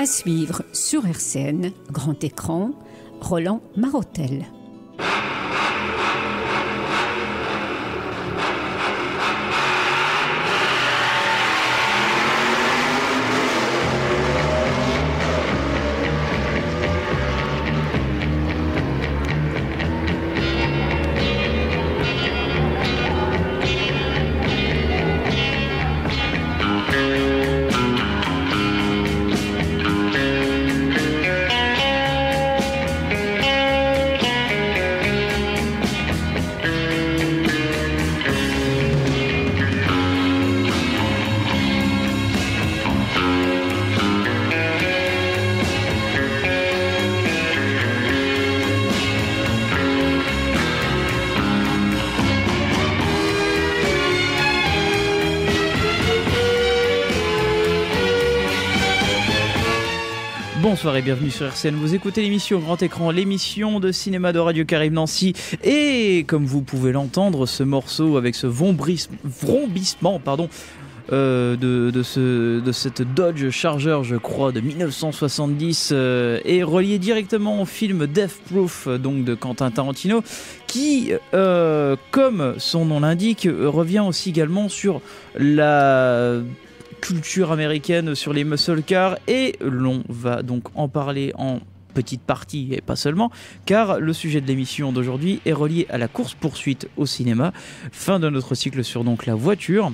À suivre sur RCN, grand écran, Roland Marotel. Bonsoir et bienvenue sur RCN. Vous écoutez l'émission Grand Écran, l'émission de cinéma de Radio Carib Nancy. Et comme vous pouvez l'entendre, ce morceau avec ce vrombissement, pardon, euh, de, de, ce, de cette Dodge Charger, je crois, de 1970, euh, est relié directement au film Death Proof, donc de Quentin Tarantino, qui, euh, comme son nom l'indique, revient aussi également sur la culture américaine sur les muscle cars et l'on va donc en parler en petite partie et pas seulement, car le sujet de l'émission d'aujourd'hui est relié à la course-poursuite au cinéma. Fin de notre cycle sur donc la voiture.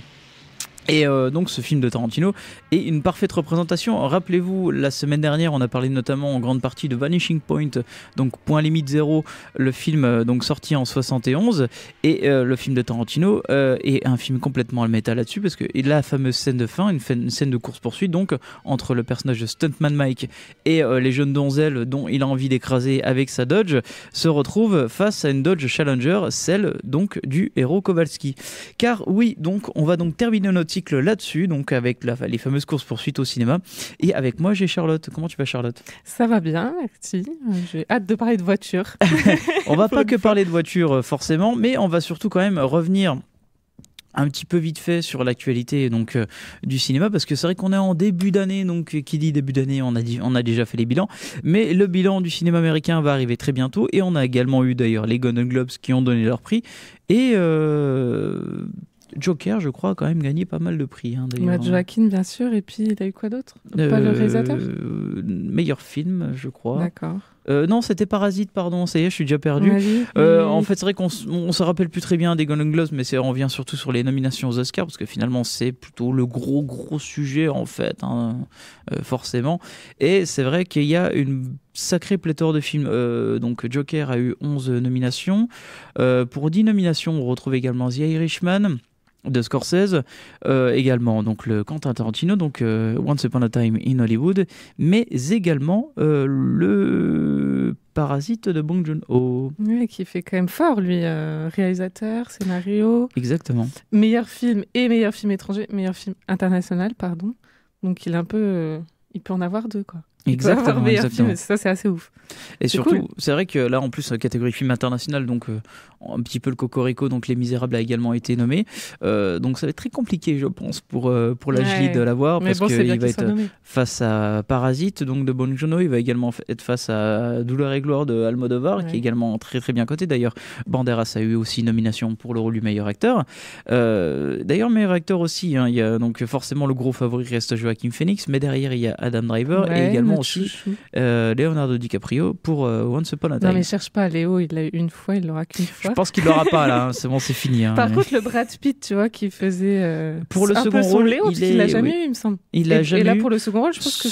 Et euh, donc ce film de Tarantino est une parfaite représentation. Rappelez-vous, la semaine dernière, on a parlé notamment en grande partie de Vanishing Point, donc Point Limite Zéro, le film euh, donc sorti en 71. Et euh, le film de Tarantino est un film complètement à le là-dessus, parce que la fameuse scène de fin, une, scène de course-poursuite, donc entre le personnage de Stuntman Mike et les jeunes donzelles dont il a envie d'écraser avec sa Dodge, se retrouve face à une Dodge Challenger, celle donc du héros Kowalski. Car oui, donc on va donc terminer notre cycle là-dessus, donc avec les fameuses courses-poursuites au cinéma. Et avec moi, j'ai Charlotte. Comment tu vas, Charlotte Ça va bien, merci. J'ai hâte de parler de voiture. on va pas que parler de voiture, euh, forcément, mais on va surtout quand même revenir un petit peu vite fait sur l'actualité donc euh, du cinéma parce que c'est vrai qu'on est en début d'année donc euh, qui dit début d'année on a on a déjà fait les bilans mais le bilan du cinéma américain va arriver très bientôt et on a également eu d'ailleurs les Golden Globes qui ont donné leur prix et Joker, je crois, a quand même gagné pas mal de prix. Hein, Joaquin, bien sûr. Et puis, il a eu quoi d'autre Pas le euh, réalisateur Meilleur film, je crois. D'accord. Euh, non, c'était Parasite, pardon, ça y est, je suis déjà perdu. Euh, en fait, c'est vrai qu'on se rappelle plus très bien des Golden Globes, mais on revient surtout sur les nominations aux Oscars, parce que finalement, c'est plutôt le gros, gros sujet, en fait, hein, forcément. Et c'est vrai qu'il y a une sacrée pléthore de films. donc, Joker a eu 11 nominations. pour 10 nominations, on retrouve également The Irishman de Scorsese euh, également donc le Quentin Tarantino donc euh, Once Upon a Time in Hollywood mais également euh, le Parasite de Bong Joon-ho oui, qui fait quand même fort lui réalisateur scénario exactement meilleur film et meilleur film étranger meilleur film international pardon donc il est un peu il peut en avoir deux quoi Exactement, ça c'est assez ouf. Et surtout, c'est vrai que là en plus euh, catégorie film international, donc euh, un petit peu le cocorico, donc Les Misérables a également été nommé. Euh, donc ça va être très compliqué, je pense, pour pour la ouais. de l'avoir parce qu'il va être face à Parasite, donc de Bong joon il va également être face à Douleur et gloire de Almodovar, qui est également très très bien coté. D'ailleurs, Banderas a eu aussi nomination pour le rôle du meilleur acteur. D'ailleurs, meilleur acteur aussi. Hein. il y a donc forcément le gros favori reste Joaquin Phoenix, mais derrière il y a Adam Driver et également ah, aussi euh, Leonardo DiCaprio pour One euh, Once Upon a Time. Non mais cherche pas, Léo, il l'a eu une fois, il l'aura qu'une fois. Je pense qu'il l'aura pas là, hein, c'est bon, c'est fini. Hein, Par contre, le Brad Pitt, tu vois, qui faisait euh, pour le un second rôle, Léo, il est... jamais eu, il me semble. Il l'a jamais. Et là pour le second rôle, je pense que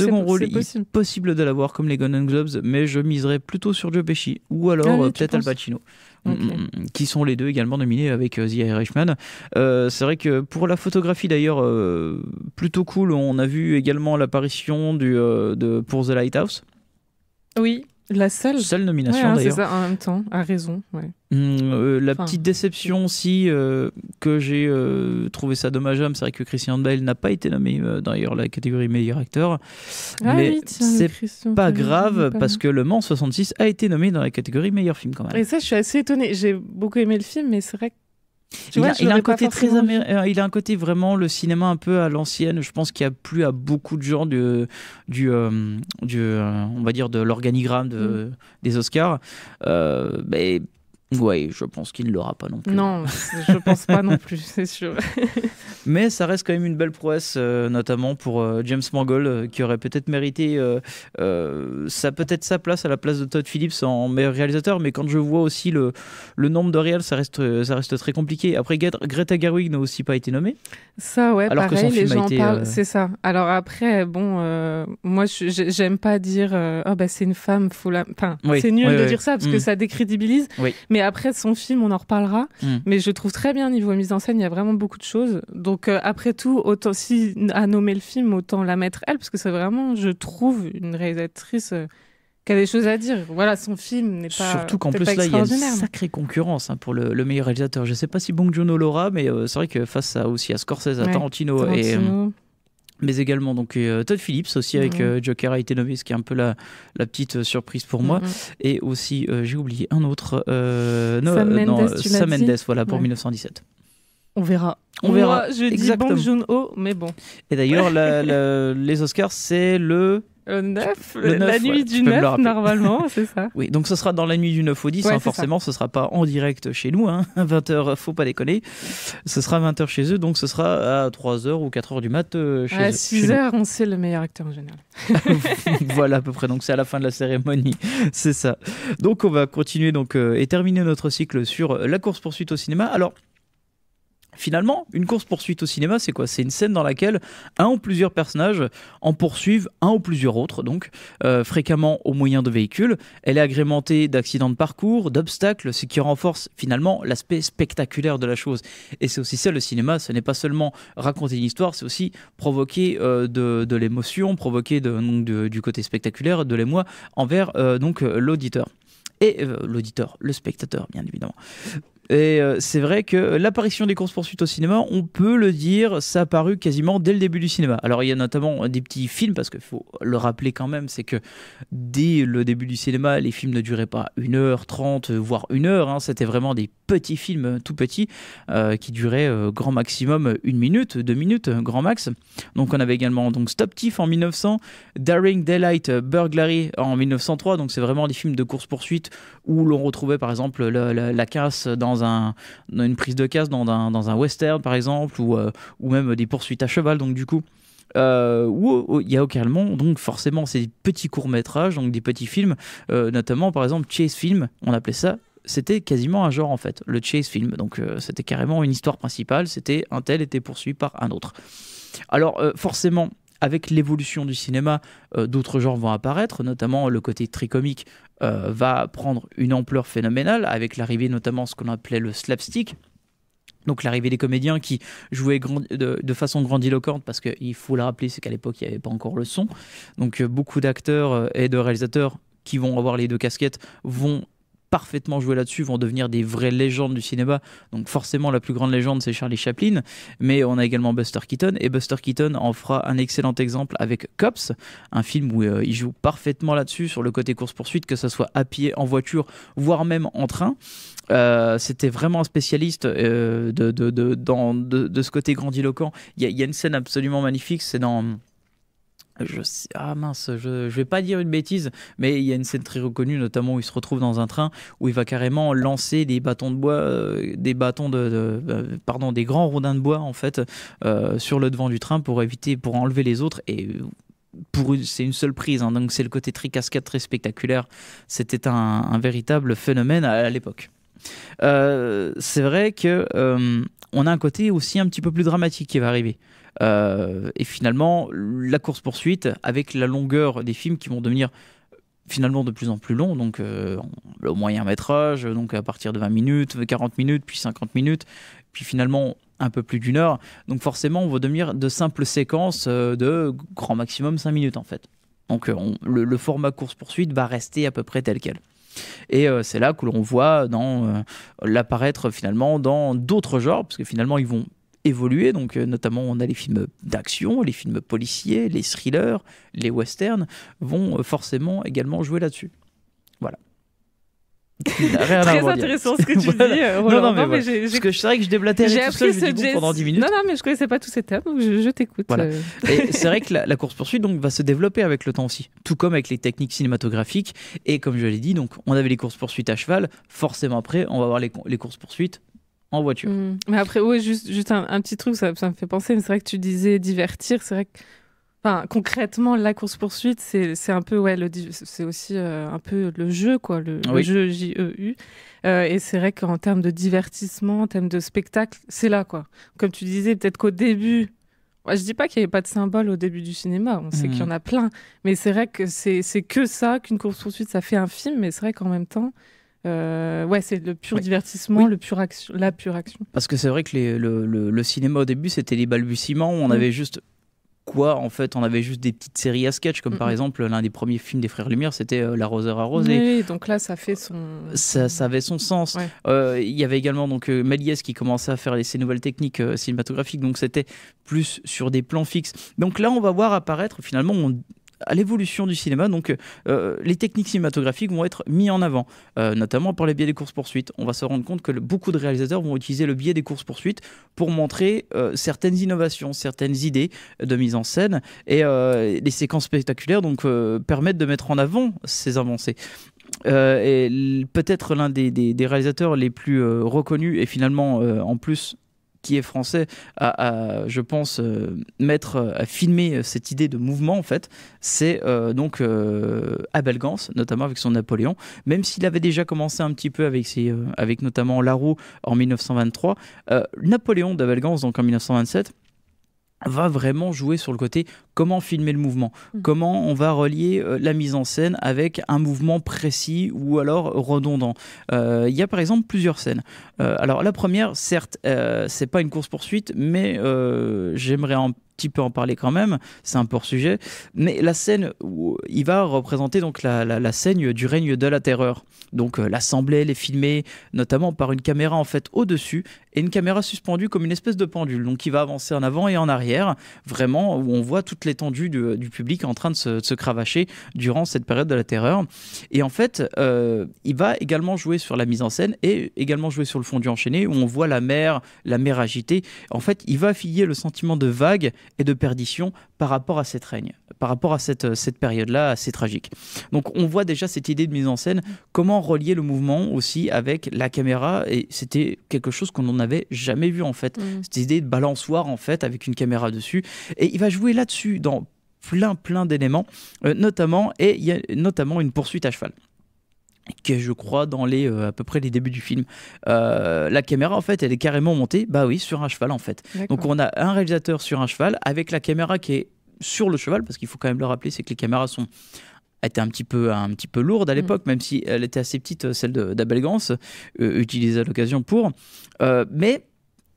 c'est possible. de l'avoir comme les and Globes, mais je miserais plutôt sur Joe Pesci ou ah alors peut-être Al Pacino. Mm, mm, mm, qui sont les deux également nominés avec euh, The Irishman. Euh, c'est vrai que pour la photographie d'ailleurs, euh, plutôt cool, on a vu également l'apparition du, de, pour The Lighthouse. Oui. La seule nomination hein, d'ailleurs. C'est ça, en même temps, à raison. Hmm, euh, la petite déception aussi euh, que j'ai euh, trouvé ça dommageable, c'est vrai que Christian Bale n'a pas été nommé d'ailleurs la catégorie meilleur acteur. Ah mais c'est pas grave parce que Le Mans 66 a été nommé dans la catégorie meilleur film quand même. Et ça, je suis assez étonnée. J'ai beaucoup aimé le film, mais c'est vrai que il, a, un côté très euh, il a un côté vraiment le cinéma un peu à l'ancienne. Je pense qu'il a plu à beaucoup de gens du, euh, du, euh, on va dire de l'organigramme mm. des Oscars. mais oui, je pense qu'il ne l'aura pas non plus. Non, je ne pense pas non plus, c'est sûr. Mais ça reste quand même une belle prouesse, euh, notamment pour euh, James Mangold, euh, qui aurait peut-être mérité ça, peut-être sa place à la place de Todd Phillips en meilleur réalisateur. Mais quand je vois aussi le, le nombre de réels, ça reste, ça reste très compliqué. Après, Greta Gerwig n'a aussi pas été nommée. Ça, ouais, alors pareil, que les gens a parlent, c'est ça. Alors après, bon, moi, j'aime pas dire, ah bah, c'est une femme, faut la... enfin, c'est nul de dire ça parce que mm. ça décrédibilise. Mais après, son film, on en reparlera. Hmm. Mais je trouve très bien, niveau mise en scène, il y a vraiment beaucoup de choses. Donc, euh, après tout, autant si à nommer le film, autant la mettre elle, parce que c'est vraiment, je trouve, une réalisatrice. Euh, qui a des choses à dire. Voilà, son film n'est pas. Surtout qu'en plus, là, il y a une sacrée concurrence hein, pour le, meilleur réalisateur. Je ne sais pas si Bong Joon-ho l'aura, mais euh, c'est vrai que face à, aussi à Scorsese, à Tarantino, Tarantino, et mais également donc euh, Todd Phillips aussi avec euh, Joker a été nommé, ce qui est un peu la, petite euh, surprise pour moi. Et aussi, j'ai oublié un autre, no, Sam Mendes, voilà, pour 1917. On verra. On verra. je dis Bang joon mais bon. Et d'ailleurs, les Oscars, c'est le 9, la nuit du 9 normalement, c'est ça. oui, donc ce sera dans la nuit du 9 au 10, hein, forcément ce sera pas en direct chez nous, 20h, hein. faut pas déconner. Ce sera 20h chez eux, donc ce sera à 3h ou 4h du mat euh, chez eux. À 6h, on sait le meilleur acteur en général. voilà à peu près, donc c'est à la fin de la cérémonie, c'est ça. Donc on va continuer donc, euh, et terminer notre cycle sur la course-poursuite au cinéma. Alors Finalement, une course-poursuite au cinéma, c'est quoi C'est une scène dans laquelle un ou plusieurs personnages en poursuivent un ou plusieurs autres, donc euh, fréquemment au moyen de véhicules. Elle est agrémentée d'accidents de parcours, d'obstacles, ce qui renforce finalement l'aspect spectaculaire de la chose. Et c'est aussi ça le cinéma, ce n'est pas seulement raconter une histoire, c'est aussi provoquer euh, de, l'émotion, provoquer de, du côté spectaculaire, de l'émoi envers euh, donc l'auditeur. Et l'auditeur, le spectateur, bien évidemment. Et euh, c'est vrai que l'apparition des courses-poursuites au cinéma, on peut le dire, ça a paru quasiment dès le début du cinéma. Alors il y a notamment des petits films, parce qu'il faut le rappeler quand même, c'est que dès le début du cinéma, les films ne duraient pas 1 heure, 30 voire 1 heure. Hein. C'était vraiment des petits films tout petits euh, qui duraient euh, grand maximum une minute, deux minutes, grand max. Donc on avait également donc, Stop Tiff en 1900, Daring Daylight Burglary en 1903. Donc c'est vraiment des films de course-poursuite où l'on retrouvait par exemple la, la casse dans une prise de casse, dans, un western par exemple, ou, euh, ou même des poursuites à cheval. Donc du coup, euh, où oh, il y a carrément donc forcément ces petits courts métrages, donc des petits films, euh, notamment par exemple Chase Film, on appelait ça. C'était quasiment un genre en fait, le chase film. Donc c'était carrément une histoire principale, c'était un tel était poursuivi par un autre. Alors forcément, avec l'évolution du cinéma, euh, d'autres genres vont apparaître, notamment le côté tricomique euh, va prendre une ampleur phénoménale, avec l'arrivée notamment de ce qu'on appelait le slapstick. Donc l'arrivée des comédiens qui jouaient de, de, façon grandiloquente, parce qu'il faut le rappeler, c'est qu'à l'époque, il n'y avait pas encore le son. Donc euh, beaucoup d'acteurs et de réalisateurs qui vont avoir les deux casquettes vont parfaitement joué là-dessus, vont devenir des vraies légendes du cinéma. Donc forcément, la plus grande légende, c'est Charlie Chaplin, mais on a également Buster Keaton, et Buster Keaton en fera un excellent exemple avec Cops, un film où euh, il joue parfaitement là-dessus, sur le côté course-poursuite, que ce soit à pied, en voiture, voire même en train. Euh, c'était vraiment un spécialiste euh, de, ce côté grandiloquent. Il y, a une scène absolument magnifique, c'est dans... Je sais, ah mince, je, vais pas dire une bêtise, mais il y a une scène très reconnue, notamment où il se retrouve dans un train où il va carrément lancer des bâtons de bois, euh, des bâtons de, pardon, des grands rodins de bois en fait euh, sur le devant du train pour éviter, pour enlever les autres et pour c'est une seule prise, hein, donc c'est le côté très cascade, très spectaculaire. C'était un, véritable phénomène à, à l'époque. Euh, c'est vrai que on a un côté aussi un petit peu plus dramatique qui va arriver. Euh, et finalement, la course-poursuite, avec la longueur des films qui vont devenir finalement de plus en plus longs, donc euh, au moyen métrage, donc à partir de 20 minutes, 40 minutes, puis 50 minutes, puis finalement un peu plus d'une heure. Donc forcément, on va devenir de simples séquences euh, de grand maximum 5 minutes en fait. Donc le, format course-poursuite va rester à peu près tel quel. Et c'est là que l'on voit l'apparaître finalement dans d'autres genres, parce que finalement ils vont évoluer, Donc, euh, notamment, on a les films d'action, les films policiers, les thrillers, les westerns vont euh, forcément également jouer là-dessus. Voilà. Très intéressant ce que tu dis. Euh, non, non, mais, Parce que c'est vrai que je déblatère tout je dis pendant 10 minutes. Non, non, mais je connaissais pas tous ces thèmes, je, t'écoute. Voilà. c'est vrai que la, course-poursuite donc, va se développer avec le temps aussi, tout comme avec les techniques cinématographiques. Et comme je l'ai dit, donc, on avait les courses-poursuites à cheval, forcément après, on va avoir les courses-poursuites en voiture. Mm. Mais après, oui juste, juste un, petit truc, ça, me fait penser, mais c'est vrai que tu disais divertir, c'est vrai que enfin, concrètement, la course-poursuite, c'est un peu, ouais, c'est aussi euh, un peu le jeu, quoi, le, jeu j jeu u euh, et c'est vrai qu'en termes de divertissement, en termes de spectacle, c'est là, quoi. Comme tu disais, peut-être qu'au début, je je dis pas qu'il n'y avait pas de symbole au début du cinéma, on sait mm. qu'il y en a plein, mais c'est vrai que c'est que ça, qu'une course-poursuite, ça fait un film, mais c'est vrai qu'en même temps, euh, ouais, c'est le pur divertissement, Le pur action, la pure action. Parce que c'est vrai que le, le, cinéma au début, c'était les balbutiements où on mm. avait juste quoi en fait on avait juste des petites séries à sketch comme par exemple l'un des premiers films des frères Lumière c'était euh, La l'arroseur Arrosée. oui, donc là ça fait son ça, ça avait son sens euh, il y avait également donc qui commençait à faire ses nouvelles techniques cinématographiques donc c'était plus sur des plans fixes donc là on va voir apparaître finalement à l'évolution du cinéma. Donc, euh, les techniques cinématographiques vont être mises en avant, euh, notamment par les biais des courses-poursuites. On va se rendre compte que beaucoup de réalisateurs vont utiliser le biais des courses-poursuites pour montrer euh, certaines innovations, certaines idées de mise en scène et les séquences spectaculaires donc permettent de mettre en avant ces avancées. Et peut-être l'un des, réalisateurs les plus reconnus et finalement en plus qui est français à, je pense, euh, mettre, euh, à filmer euh, cette idée de mouvement, en fait, c'est donc Abel notamment avec son Napoléon. Même s'il avait déjà commencé un petit peu avec, ses, avec notamment Laroux en 1923, Napoléon d'Abel Gans, donc en 1927, va vraiment jouer sur le côté comment filmer le mouvement, mm. comment on va relier euh, la mise en scène avec un mouvement précis ou alors redondant. Euh, il y a par exemple plusieurs scènes. Euh, alors la première, certes, c'est pas une course poursuite, mais j'aimerais un petit peu en parler quand même. C'est un peu sujet, mais la scène où il va représenter donc la, scène du règne de la terreur. Donc l'assemblée, est filmée notamment par une caméra en fait au dessus et une caméra suspendue comme une espèce de pendule, donc qui va avancer en avant et en arrière, vraiment où on voit toute l'étendue du, euh, public en train de se, cravacher durant cette période de la terreur. Et en fait, euh, il va également jouer sur la mise en scène et également jouer sur le fond du enchaîné où on voit la mer, la mer agitée. En fait, il va filer le sentiment de vague et de perdition par rapport à cette règne par rapport à cette, euh, cette période-là assez tragique. Donc on voit déjà cette idée de mise en scène, comment relier le mouvement aussi avec la caméra, et c'était quelque chose qu'on n'en avait jamais vu en fait, mm. cette idée de balançoire en fait avec une caméra dessus, et il va jouer là-dessus dans plein plein d'éléments, euh, notamment, et il y a notamment une poursuite à cheval que je crois dans les euh, à peu près les débuts du film. la caméra en fait, elle est carrément montée, bah oui, sur un cheval en fait. Donc on a un réalisateur sur un cheval avec la caméra qui est sur le cheval, parce qu'il faut quand même le rappeler, c'est que les caméras sont un petit peu un petit peu lourde à mm. l'époque, même si elle était assez petite, euh, celle d'Abel Gance, euh, utilisée à l'occasion pour. Euh, mais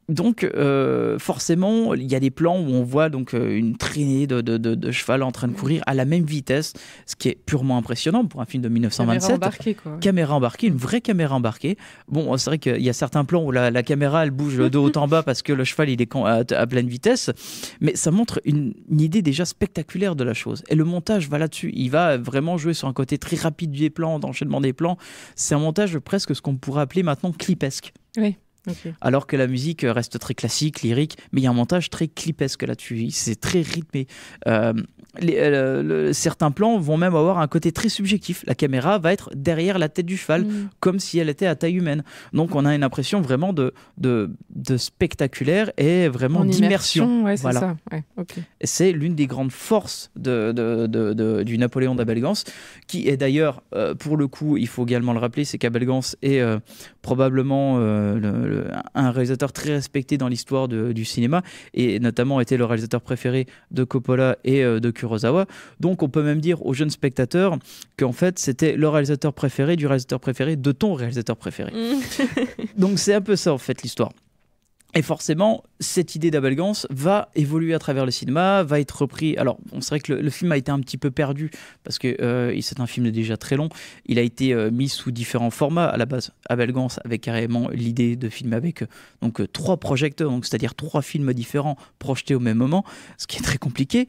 donc euh, forcément, il y a des plans où on voit donc euh, une traînée de, cheval en train de courir à la même vitesse, ce qui est purement impressionnant pour un film de 1927. Caméra embarquée, quoi. Caméra embarquée, une vraie caméra embarquée. Bon, c'est vrai qu'il y a certains plans où la, caméra elle bouge de haut en bas parce que le cheval il est à, pleine vitesse, mais ça montre une, une, idée déjà spectaculaire de la chose. Et le montage va là-dessus, il va vraiment jouer sur un côté très rapide des plans, d'enchaînement des plans. C'est un montage presque ce qu'on pourrait appeler maintenant clipesque. Oui. Alors que la musique reste très classique, lyrique, mais il y a un montage très clipesque là-dessus. C'est très rythmé. Euh, euh, certains plans vont même avoir un côté très subjectif. La caméra va être derrière la tête du cheval, mm. comme si elle était à taille humaine. Donc on a une impression vraiment de, de, spectaculaire et vraiment d'immersion. C'est l'une des grandes forces de, du Napoléon d'Abelgance qui est d'ailleurs, euh, pour le coup, il faut également le rappeler, c'est qu'Abelgance est euh, probablement un réalisateur très respecté dans l'histoire du cinéma, et notamment était le réalisateur préféré de Coppola et de Curie. Rosawa Donc on peut même dire aux jeunes spectateurs qu'en fait c'était le réalisateur préféré, du réalisateur préféré, de ton réalisateur préféré. Mm. Donc c'est un peu ça en fait l'histoire. Et forcément, cette idée d'Abelgans va évoluer à travers le cinéma, va être repris. Alors, on sait que le, film a été un petit peu perdu parce que euh, c'est un film déjà très long. Il a été euh, mis sous différents formats à la base. Gans avec carrément l'idée de filmer avec euh, trois projecteurs, donc c'est-à-dire trois films différents projetés au même moment, ce qui est très compliqué.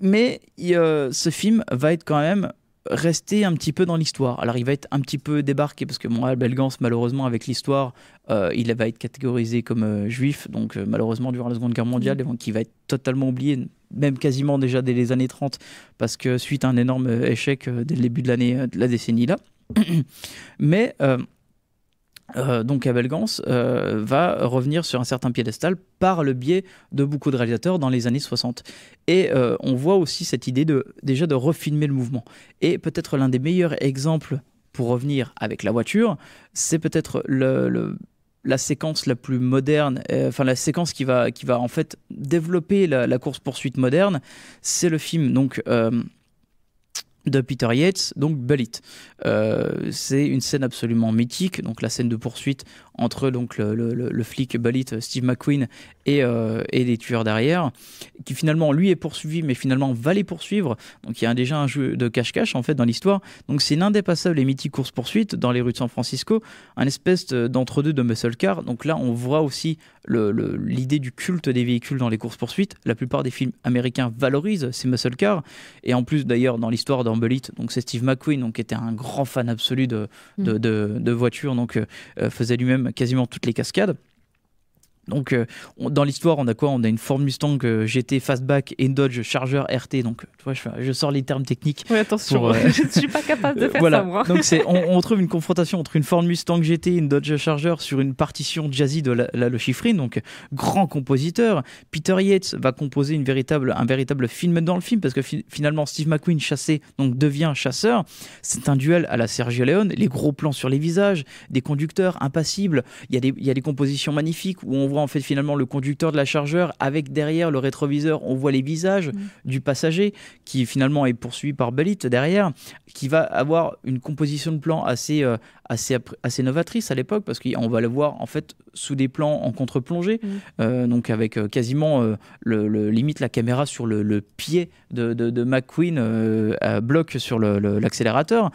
mais ce film va être quand même rester un petit peu dans l'histoire. Alors il va être un petit peu débarqué parce que Albert Belgans, malheureusement, avec l'histoire, euh, il va être catégorisé comme euh, juif. Donc euh, malheureusement, durant la Seconde Guerre mondiale, mm. donc il va être totalement oublié, même quasiment déjà dès les années 30, parce que suite à un énorme échec dès le début de l'année, de la décennie là. Mais euh, donc Abel Gans euh, va revenir sur un certain piédestal par le biais de beaucoup de réalisateurs dans les années 60. Et euh, on voit aussi cette idée de déjà de refilmer le mouvement. Et peut-être l'un des meilleurs exemples pour revenir avec la voiture, c'est peut-être le, la séquence la plus moderne, enfin la séquence qui va, qui va en fait développer la, la course poursuite moderne, c'est le film donc de Peter Yates, donc Bullet. Euh, c'est une scène absolument mythique, donc la scène de poursuite entre donc le, flic balit Steve McQueen et, euh, et, les tueurs derrière, qui finalement lui est poursuivi, mais finalement va les poursuivre. Donc il y a déjà un jeu de cache-cache en fait dans l'histoire. Donc c'est l'indépassable indépassable et mythique course-poursuite dans les rues de San Francisco, un espèce d'entre-deux de muscle car. Donc là, on voit aussi l'idée du culte des véhicules dans les courses-poursuites. La plupart des films américains valorisent ces muscle cars. Et en plus, d'ailleurs, dans l'histoire d'Ambelit, donc c'est Steve McQueen, donc qui était un grand fan absolu de, de, mm. voitures, donc euh, faisait lui-même quasiment toutes les cascades. Donc euh, dans l'histoire, on a quoi On a une Ford Mustang euh, GT Fastback et une Dodge Charger RT. Donc tu vois, je, sors les termes techniques. Oui, attention, je ne suis pas capable de euh, faire voilà. ça moi. Donc on, trouve une confrontation entre une Ford Mustang GT et une Dodge Charger sur une partition jazzy de Le chiffrine donc grand compositeur. Peter Yates va composer une véritable, un véritable film dans le film parce que finalement Steve McQueen chassé donc devient chasseur. C'est un duel à la Sergio Leone, les gros plans sur les visages, des conducteurs impassibles. Il y a il y a des compositions magnifiques où on voit en fait finalement le conducteur de la chargeur avec derrière le rétroviseur, on voit les visages mm. du passager qui finalement est poursuivi par Belit derrière, qui va avoir une composition de plan assez, euh, assez, assez novatrice à l'époque parce qu'on va le voir en fait sous des plans en contre-plongée, mm. euh, donc avec euh, quasiment le, limite la caméra sur le, pied de, de McQueen bloc sur l'accélérateur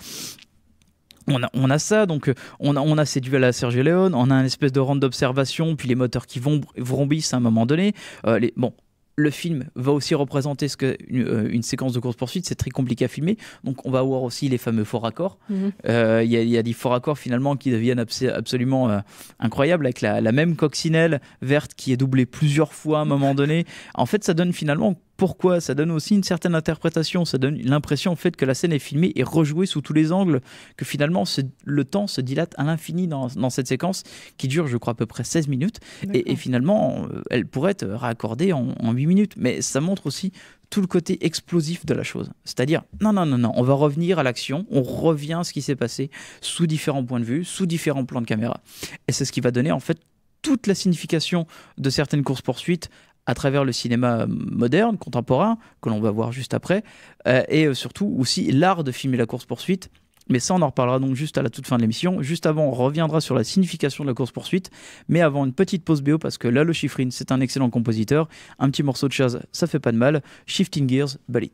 on a, ça, donc euh, on a, on a ces duels à Sergio Leone, on a une espèce de rang d'observation, puis les moteurs qui vont, vrombissent à un moment donné. Euh, bon, le film va aussi représenter ce que une, euh, séquence de course poursuite, c'est très compliqué à filmer. Donc on va avoir aussi les fameux faux raccords. Mhm. Il y, a des faux raccords finalement qui deviennent absolument incroyables avec la, même coccinelle verte qui est doublée plusieurs fois à un moment donné. En fait, ça donne finalement pourquoi, ça donne aussi une certaine interprétation, ça donne l'impression en fait que la scène est filmée et rejouée sous tous les angles, que finalement le temps se dilate à l'infini dans, cette séquence qui dure je crois à peu près 16 minutes et, finalement euh, elle pourrait être raccordée en, en 8 minutes, mais ça montre aussi tout le côté explosif de la chose. C'est-à-dire, non, non, non, non, on va revenir à l'action, on revient à ce qui s'est passé sous différents points de vue, sous différents plans de caméra. Et c'est ce qui va donner en fait toute la signification de certaines courses-poursuites à travers le cinéma euh, moderne, contemporain, que l'on va voir juste après, euh, et euh, surtout aussi l'art de filmer la course-poursuite. Mais ça, on en reparlera donc juste à la toute fin de l'émission. Juste avant, on reviendra sur la signification de la course-poursuite. Mais avant, une petite pause BO parce que le Schifrin, c'est un excellent compositeur. Un petit morceau de chasse, ça fait pas de mal. Shifting Gears, Balit.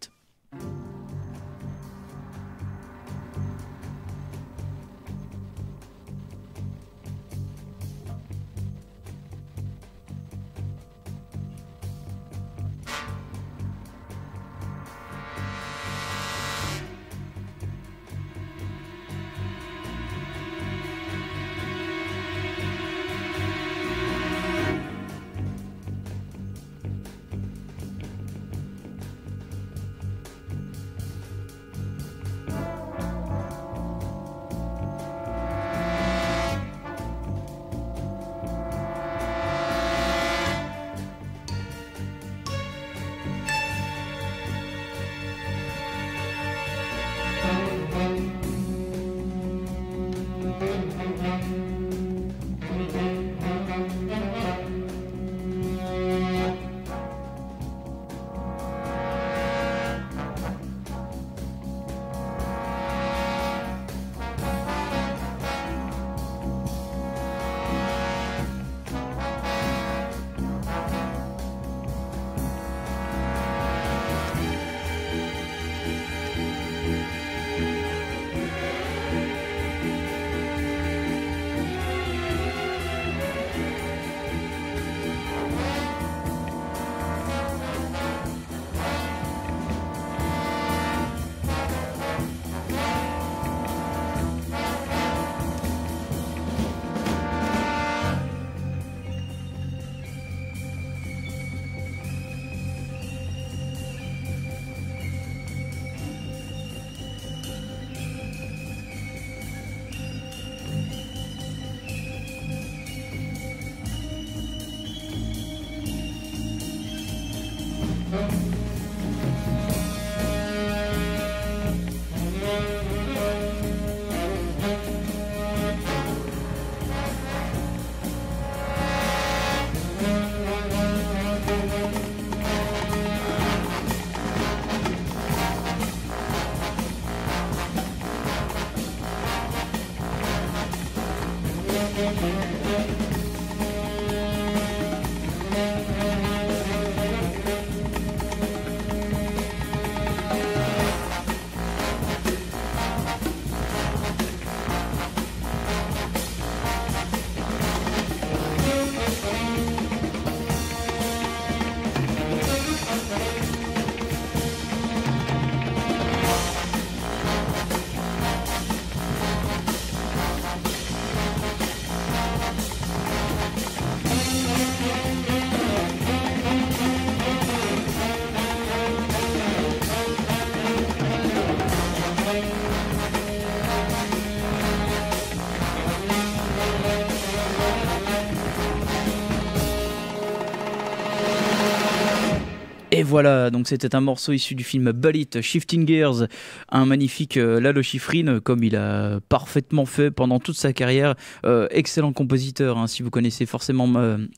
voilà, donc c'était un morceau issu du film Bullet, Shifting Gears, un magnifique euh, Lalo Schifrin, euh, comme il a parfaitement fait pendant toute sa carrière. Euh, excellent compositeur, hein, si vous connaissez forcément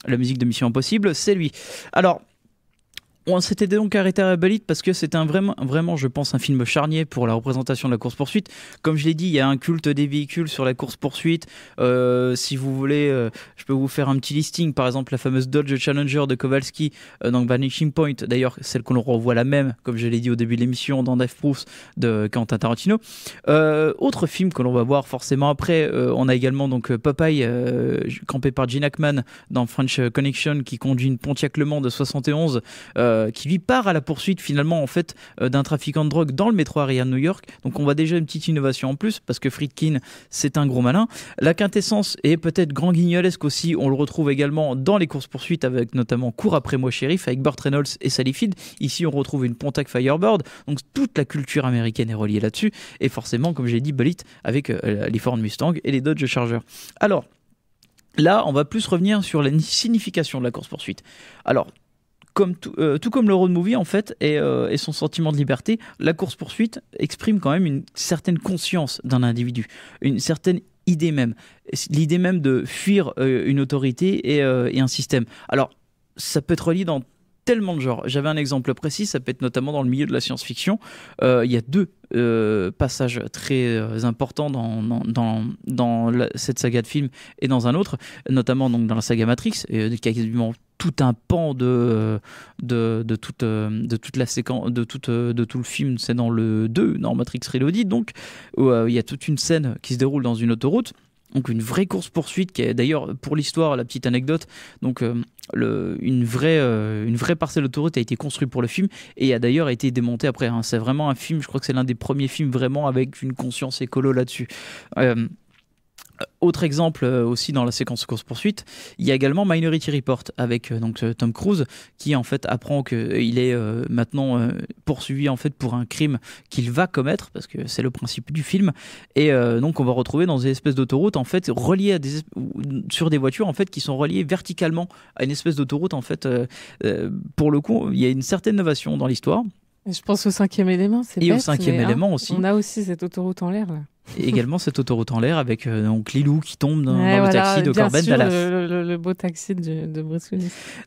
la musique de Mission Impossible, c'est lui. Alors, on s'était donc arrêté à la parce que c'est un vraiment, vraiment, je pense, un film charnier pour la représentation de la course-poursuite. Comme je l'ai dit, il y a un culte des véhicules sur la course-poursuite. Euh, si vous voulez, euh, je peux vous faire un petit listing. Par exemple, la fameuse Dodge Challenger de Kowalski euh, dans Vanishing Point. D'ailleurs, celle qu'on revoit la même, comme je l'ai dit au début de l'émission, dans Death Proof de Quentin Tarantino. autre film que l'on va voir forcément après, on a également donc Popeye, campé par Gene Ackman dans French Connection, qui conduit une Pontiac Le de 71. Euh, qui lui part à la poursuite finalement en fait euh, d'un trafiquant de drogue dans le métro aérien de New York. Donc on voit déjà une petite innovation en plus parce que Friedkin c'est un gros malin. La quintessence est peut-être grand guignolesque aussi. On le retrouve également dans les courses poursuites avec notamment Cours après moi shérif avec Burt Reynolds et Sally Ici on retrouve une Pontac Firebird. Donc toute la culture américaine est reliée là-dessus et forcément comme j'ai dit Bullet avec euh, les Ford Mustang et les Dodge Charger. Alors Là, on va plus revenir sur la signification de la course-poursuite. Alors, euh, tout, comme le road movie en fait euh, et, son sentiment de liberté, la course poursuite exprime quand même une certaine conscience d'un individu, une certaine idée même, l'idée même de fuir euh, une autorité et, et un système. Alors ça peut être relié dans tellement de J'avais un exemple précis, ça peut être notamment dans le milieu de la science-fiction. Euh, il y a deux euh, passages très euh, importants dans, dans, cette saga de film et dans un autre, notamment donc dans la saga Matrix, et, qui a quasiment tout un pan de, de, toute, de toute la séquence, de, toute, de tout le film. C'est dans le 2, dans Matrix Reloaded, donc, où, il y a toute une scène qui se déroule dans une autoroute. Donc une vraie course poursuite qui est d'ailleurs pour l'histoire la petite anecdote. Donc euh, une vraie euh, une vraie parcelle autoroute a été construite pour le film et a d'ailleurs été démontée après. Hein. C'est vraiment un film. Je crois que c'est l'un des premiers films vraiment avec une conscience écolo là-dessus. Euh, euh, autre exemple euh, aussi dans la séquence course-poursuite, il y a également Minority Report avec euh, donc, Tom Cruise qui en fait apprend qu'il est maintenant poursuivi en fait pour un crime qu'il va commettre parce que c'est le principe du film et donc on va retrouver dans une espèce d'autoroute en fait à des sur des voitures en fait qui sont reliées verticalement à une espèce d'autoroute en fait pour le coup il y a une certaine innovation dans l'histoire. Je pense au cinquième élément, c'est Et bête, au cinquième hein, élément aussi. On a aussi cette autoroute en l'air là. Et également cette autoroute en l'air avec euh, donc Lilou qui tombe dans, le taxi de Corben Dallas. Le, beau taxi de, de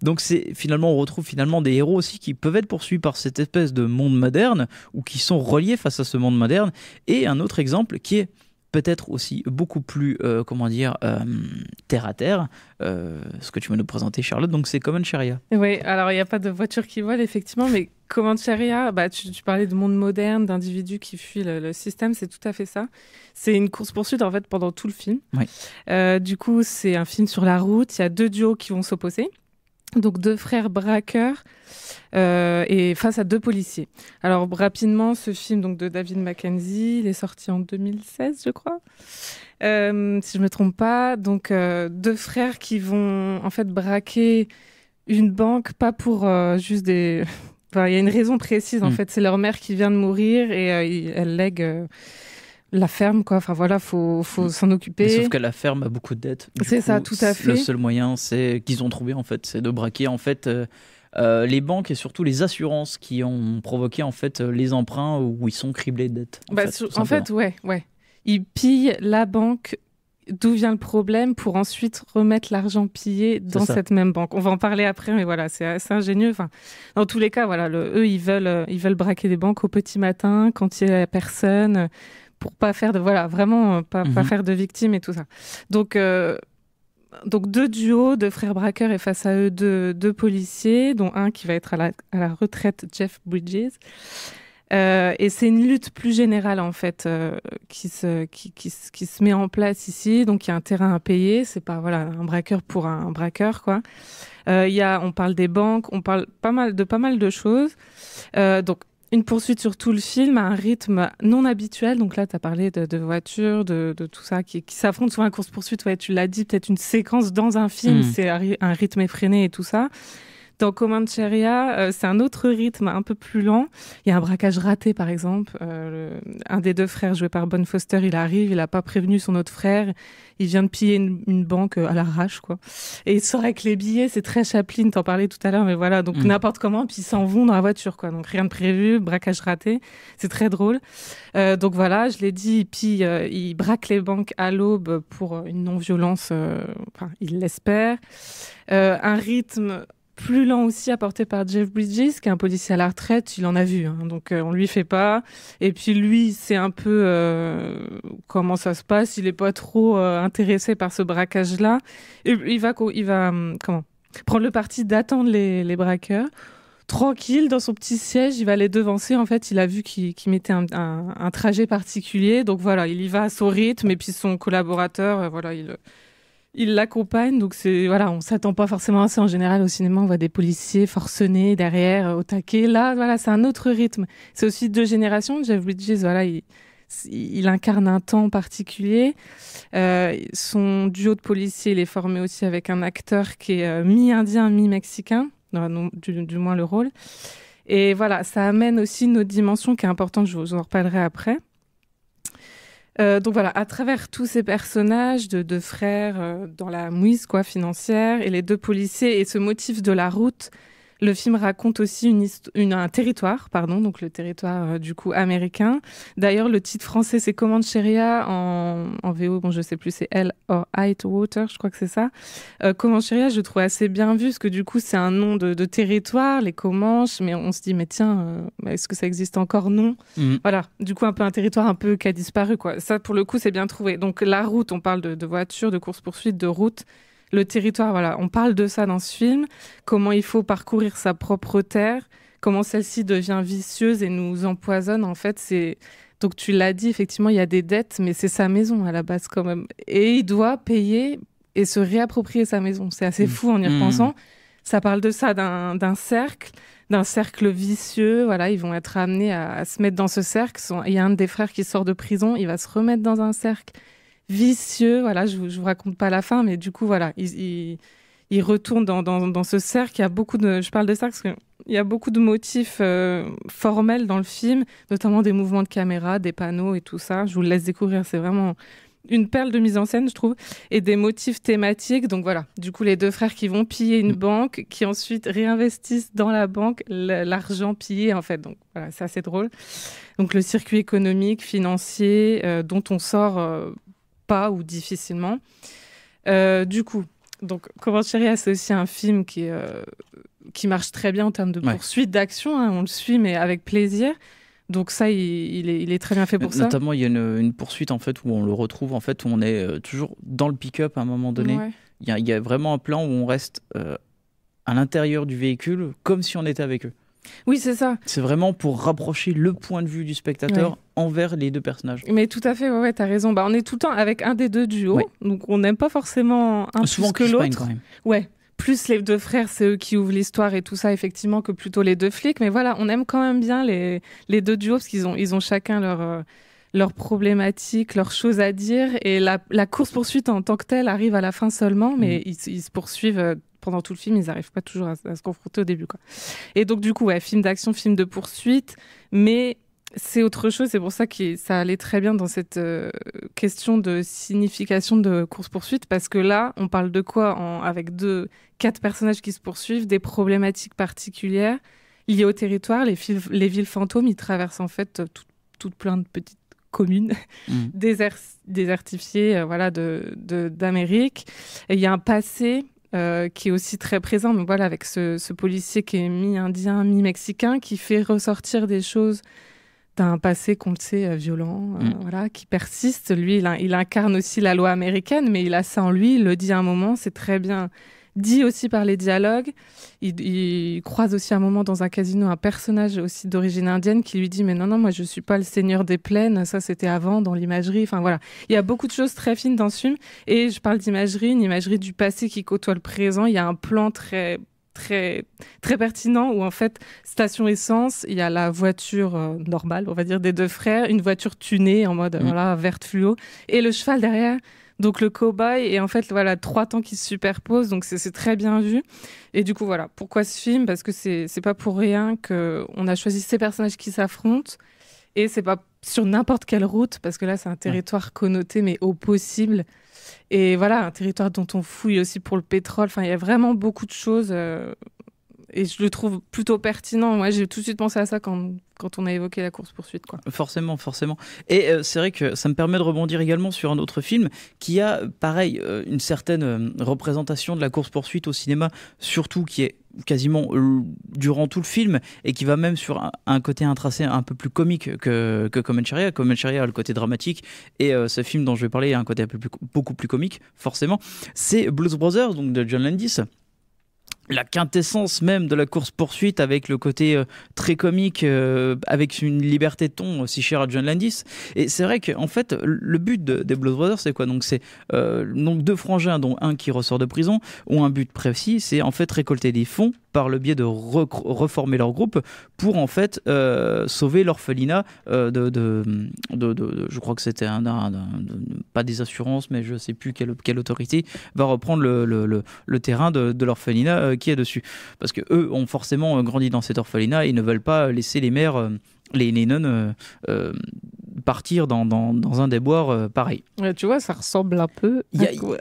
Donc c'est finalement on retrouve finalement des héros aussi qui peuvent être poursuivis par cette espèce de monde moderne ou qui sont reliés face à ce monde moderne. Et un autre exemple qui est peut-être aussi beaucoup plus, euh, comment dire, euh, terre à terre, ce que tu veux nous présenter, Charlotte. Donc, c'est Common Sharia. Oui, alors il n'y a pas de voiture qui vole, effectivement, mais Comment tu bah, tu, tu, parlais de monde moderne, d'individus qui fuient le, système, c'est tout à fait ça. C'est une course-poursuite en fait pendant tout le film. Euh, du coup, c'est un film sur la route, il y a deux duos qui vont s'opposer. Donc deux frères braqueurs euh, et face à deux policiers. Alors rapidement, ce film donc de David Mackenzie, il est sorti en 2016, je crois, euh, si je ne me trompe pas. Donc deux frères qui vont en fait braquer une banque, pas pour juste des il y a une raison précise, en mm. fait. C'est leur mère qui vient de mourir et euh, elle lègue euh, la ferme, quoi. Enfin, voilà, faut, faut mm. s'en occuper. sauf que la ferme a beaucoup de dettes. C'est ça, tout à fait. Le seul moyen, c'est qu'ils ont trouvé, en fait, c'est de braquer, en fait. Euh, les banques et surtout les assurances qui ont provoqué en fait les emprunts où ils sont criblés de dettes. en bah, fait, ouais, ouais. Ils pillent la banque d'où vient le problème pour ensuite remettre l'argent pillé dans cette même banque. On va en parler après, mais voilà, c'est assez ingénieux. Enfin, dans tous les cas, voilà, le, eux, ils veulent, euh, ils veulent braquer des banques au petit matin, quand il n'y a personne, pour pas faire de, voilà, vraiment, euh, pas, mhm. faire de victimes et tout ça. Donc, euh, donc deux duos deux frères braqueurs et face à eux deux, policiers, dont un qui va être à la retraite, Jeff Bridges. Euh, et c'est une lutte plus générale en fait euh, qui, se, qui, qui, se met en place ici. Donc il y a un terrain à payer, c'est pas voilà un braqueur pour un, braqueur quoi. Euh, y a, on parle des banques, on parle pas mal de pas mal de choses. donc une poursuite sur tout le film à un rythme non habituel. Donc là, tu as parlé de, voitures, de, tout ça qui, qui s'affrontent sur un course-poursuite. tu l'as dit, peut-être une séquence dans un film, hmm. c'est un rythme effréné et tout ça. Dans Comancheria, cheria euh, c'est un autre rythme un peu plus lent. Il y a un braquage raté, par exemple. Euh, un des deux frères joué par bonne Foster, il arrive, il n'a pas prévenu son autre frère. Il vient de piller une, banque euh, à l'arrache, quoi. Et il sort avec les billets, c'est très Chaplin, t'en parlais tout à l'heure, mais voilà. Donc mm. n'importe comment, puis ils s'en vont dans la voiture, quoi. Donc rien de prévu, braquage raté. C'est très drôle. donc voilà, je l'ai dit, puis il braque les banques à l'aube pour une non-violence, enfin, il l'espère. un rythme plus lent aussi apporté par Jeff Bridges, qui est un policier à la retraite, il en a vu, hein. donc euh, on lui fait pas. Et puis lui, c'est un peu euh, comment ça se passe, il n'est pas trop euh, intéressé par ce braquage-là. Il va, il va hum, comment prendre le parti d'attendre les, braqueurs. Tranquille, dans son petit siège, il va les devancer. En fait, il a vu qu'il mettait un, un, trajet particulier, donc voilà, il y va à son rythme, et puis son collaborateur, voilà, il il l'accompagne. Donc c'est voilà, on s'attend pas forcément à ça en général au cinéma. On voit des policiers forcenés derrière, euh, au taquet. Là, voilà, c'est un autre rythme. C'est aussi deux générations. Jeff Bridges, voilà, il, incarne un temps particulier. Euh, son duo de policiers, il est formé aussi avec un acteur qui est euh, mi-indien, mi-mexicain, du, du, moins le rôle. Et voilà, ça amène aussi une autre dimension qui est importante. Je vous en reparlerai après. Euh, donc voilà, à travers tous ces personnages de deux frères euh, dans la mouise quoi financière et les deux policiers et ce motif de la route le film raconte aussi une, une un territoire, pardon, donc le territoire euh, du coup américain. D'ailleurs, le titre français, c'est Comancheria en, en VO, bon, je sais plus, c'est L or High Water, je crois que c'est ça. Euh, Comancheria, je trouve assez bien vu, parce que du coup, c'est un nom de, territoire, les Comanches, mais on se dit, mais tiens, euh, est-ce que ça existe encore Non. Mm. Voilà, du coup, un peu un territoire un peu qui a disparu, quoi. Ça, pour le coup, c'est bien trouvé. Donc, la route, on parle de, de voiture, de course-poursuite, de route le territoire, voilà, on parle de ça dans ce film, comment il faut parcourir sa propre terre, comment celle-ci devient vicieuse et nous empoisonne. En fait, c'est donc tu l'as dit, effectivement, il y a des dettes, mais c'est sa maison à la base quand même, et il doit payer et se réapproprier sa maison. C'est assez mmh. fou en y mmh. repensant. Ça parle de ça, d'un cercle, d'un cercle vicieux. Voilà, ils vont être amenés à se mettre dans ce cercle. Il y a un des frères qui sort de prison, il va se remettre dans un cercle vicieux. Voilà, je vous, vous raconte pas la fin, mais du coup, voilà, il, retourne dans, ce cercle. Il y a beaucoup de, je parle de cercle parce qu'il y a beaucoup de motifs euh, formels dans le film, notamment des mouvements de caméra, des panneaux et tout ça. Je vous laisse découvrir. C'est vraiment une perle de mise en scène, je trouve, et des motifs thématiques. Donc voilà, du coup, les deux frères qui vont piller une mm. banque, qui ensuite réinvestissent dans la banque l'argent pillé, en fait. Donc voilà, c'est assez drôle. Donc le circuit économique, financier, euh, dont on sort euh, pas ou difficilement. Euh, du coup, donc, chérie, ah, c'est aussi un film qui, euh, qui marche très bien en termes de poursuite d'action. Hein, on le suit, mais avec plaisir. Donc ça, il, est, très bien fait pour euh, ça. Notamment, il y a une, poursuite en fait où on le retrouve en fait où on est toujours dans le pick-up à un moment donné. Il, y a, vraiment un plan où on reste à l'intérieur du véhicule comme si on était avec eux. Oui, c'est ça. C'est vraiment pour rapprocher le point de vue du spectateur envers les deux personnages. Mais tout à fait, ouais, ouais t'as raison. Bah, on est tout le temps avec un des deux duos, donc on n'aime pas forcément un plus que l'autre. quand Ouais. Plus les deux frères, c'est eux qui ouvrent l'histoire et tout ça, effectivement, que plutôt les deux flics. Mais voilà, on aime quand même bien les, les deux duos parce qu'ils ont, ils ont chacun leur. Euh, leur leurs problématiques, leurs choses à dire. Et la, course-poursuite en tant que telle arrive à la fin seulement, mais mm. ils, se poursuivent euh, pendant tout le film. Ils n'arrivent pas toujours à, se confronter au début. Quoi. Et donc, du coup, ouais, film d'action, film de poursuite, mais c'est autre chose. C'est pour ça que ça allait très bien dans cette euh, question de signification de course-poursuite, parce que là, on parle de quoi Avec deux, quatre personnages qui se poursuivent, des problématiques particulières liées au territoire. Les, villes fantômes, ils traversent en fait euh, toutes plein de petites communes mmh. désertifiées euh, voilà, d'Amérique. De, Et il y a un passé. qui est aussi très présent, mais voilà, avec ce policier qui est mi-indien, mi-mexicain, qui fait ressortir des choses t'as un passé qu'on le sait euh, violent, euh, mm. voilà, qui persiste. Lui, il, incarne aussi la loi américaine, mais il a ça en lui. Il le dit à un moment, c'est très bien dit aussi par les dialogues. Il, croise aussi à un moment dans un casino un personnage aussi d'origine indienne qui lui dit mais non non moi je suis pas le seigneur des plaines, ça c'était avant dans l'imagerie. Enfin voilà, il y a beaucoup de choses très fines dans ce film et je parle d'imagerie, une imagerie du passé qui côtoie le présent. Il y a un plan très très, très pertinent où en fait, station essence, il y a la voiture euh, normale, on va dire, des deux frères, une voiture tunée en mode mm. voilà, verte fluo, et le cheval derrière. Donc le cobaye et en fait voilà trois temps qui se superposent donc c'est très bien vu et du coup voilà pourquoi ce film parce que c'est pas pour rien que on a choisi ces personnages qui s'affrontent et c'est pas sur n'importe quelle route parce que là c'est un territoire connoté mais au possible et voilà, un territoire dont on fouille aussi pour le pétrole. il y a vraiment beaucoup de choses euh, et je le trouve plutôt pertinent. Moi, j'ai tout de suite pensé à ça quand, quand on a évoqué la course-poursuite. Quoi. Forcément, forcément. Et euh, c'est vrai que ça me permet de rebondir également sur un autre film qui a, pareil, euh, une certaine euh, représentation de la course-poursuite au cinéma, surtout qui est quasiment durant tout le film et qui va même sur un, côté un tracé un peu plus comique que, que Comancheria. Comancheria a le côté dramatique et ce film dont je vais parler a un côté beaucoup plus comique, forcément. C'est Blues Brothers, donc de John Landis, la quintessence même de la course-poursuite avec le côté euh, très comique, euh, avec une liberté de ton aussi euh, chère à John Landis. Et c'est vrai qu'en fait, le but des Blood Brothers, c'est quoi Donc, c'est donc deux frangins, dont un qui ressort de prison, ont un but précis, c'est en fait récolter des fonds par le biais de reformer leur groupe pour en fait euh, sauver l'orphelinat euh, de, je crois que c'était un, pas des assurances mais je sais plus quelle, autorité va reprendre le, terrain de, l'orphelinat euh, qui est dessus parce que eux ont forcément grandi dans cet orphelinat et ils ne veulent pas laisser les mères les, les nonnes partir dans, dans, dans un déboire euh, pareil. tu vois, ça ressemble un peu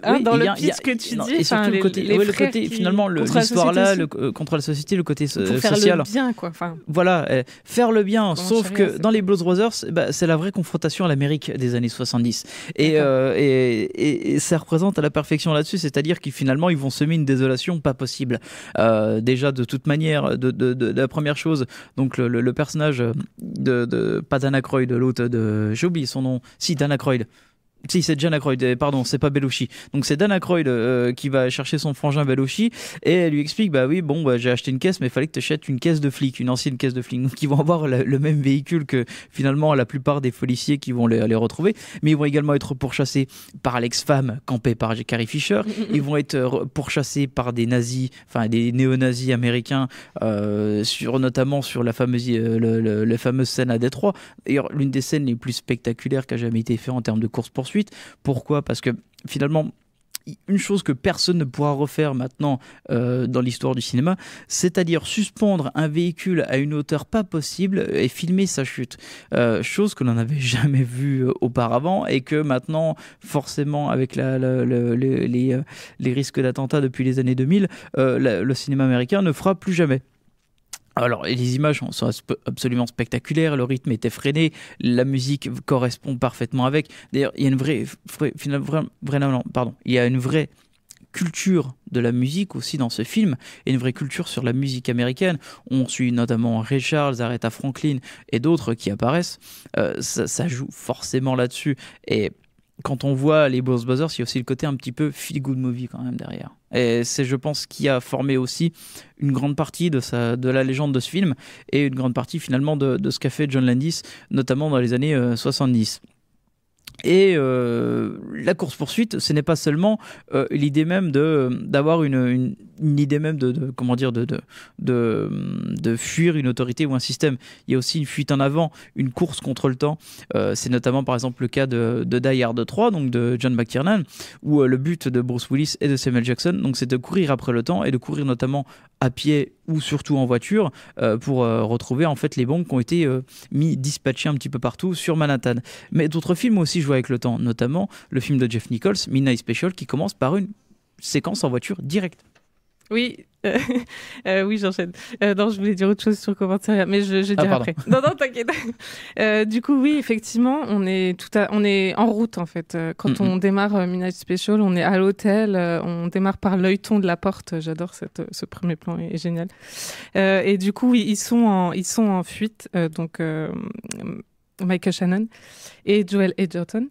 à dans le pitch que tu dis. Et surtout le côté, le finalement, l'histoire là, le, euh, contre la société, le côté social. Eh, faire le bien, quoi. voilà, faire le bien, sauf que dans les Blues Brothers, eh ben, c'est la vraie confrontation à l'Amérique des années 70. Euh, et, et, et, ça représente à la perfection là-dessus, c'est-à-dire qu'ils finalement, ils vont semer une désolation pas possible. déjà, de toute manière, de, la première chose, donc le, personnage de, de de l'autre, de euh, j'ai oublié son nom, si Dana si, c'est Jan Aykroyd, eh, pardon, c'est pas Belushi. Donc c'est Dan Aykroyd euh, qui va chercher son frangin Belushi et elle lui explique Bah oui, bon, bah, j'ai acheté une caisse, mais il fallait que tu achètes une caisse de flic, une ancienne caisse de flic. Donc ils vont avoir le même véhicule que finalement la plupart des policiers qui vont les, retrouver, mais ils vont également être pourchassés par l'ex-femme campée par Carrie Fisher. Ils vont être euh, pourchassés par des nazis, enfin des néo-nazis américains, euh, sur, notamment sur la fameuse, fameuse scène à Détroit. D'ailleurs, l'une des scènes les plus spectaculaires qui a jamais été faite en termes de course-poursuite pourquoi Parce que finalement, une chose que personne ne pourra refaire maintenant euh, dans l'histoire du cinéma, c'est-à-dire suspendre un véhicule à une hauteur pas possible et filmer sa chute. Euh, chose que l'on n'avait jamais vue euh, auparavant et que maintenant, forcément, avec les, risques d'attentats depuis les années 2000, le cinéma américain ne fera plus jamais. Alors, les images sont absolument spectaculaires, le rythme est effréné, la musique correspond parfaitement avec. D'ailleurs, il y a une vraie, pardon, il y a une vraie culture de la musique aussi dans ce film et une vraie culture sur la musique américaine. On suit notamment Ray Charles, Aretha Franklin et d'autres qui apparaissent. Euh, ça, ça, joue forcément là-dessus et quand on voit les Boss buzzers il y a aussi le côté un petit peu feel good movie quand même derrière. Et c'est, je pense, qui a formé aussi une grande partie de, de la légende de ce film et une grande partie finalement de, de ce qu'a fait John Landis, notamment dans les années 70. Euh, et euh, la course-poursuite, ce n'est pas seulement euh, l'idée même d'avoir une, une, idée même de, comment dire de de, de, fuir une autorité ou un système. Il y a aussi une fuite en avant, une course contre le temps. Euh, c'est notamment par exemple le cas de, de Die Hard 3, donc de John McTiernan, où le but de Bruce Willis et de Samuel Jackson, donc c'est de courir après le temps et de courir notamment à pied ou surtout en voiture euh, pour euh, retrouver en fait les bombes qui ont été euh, mis dispatchées un petit peu partout sur Manhattan. Mais d'autres films aussi jouent avec le temps, notamment le film de Jeff Nichols, Midnight Special, qui commence par une séquence en voiture directe. Oui, euh, euh, oui, j'enchaîne. Euh, non, je voulais dire autre chose sur commentaire, mais je, ah, dirai après. Non, non, t'inquiète. du coup, oui, effectivement, on est tout à, on est en route en fait. Quand on démarre Midnight Special, on est à l'hôtel, on démarre par l'œilleton de la porte. J'adore cette, ce premier plan, est, est génial. et du coup, oui, ils sont en, ils sont en fuite, donc Michael Shannon et Joel Edgerton,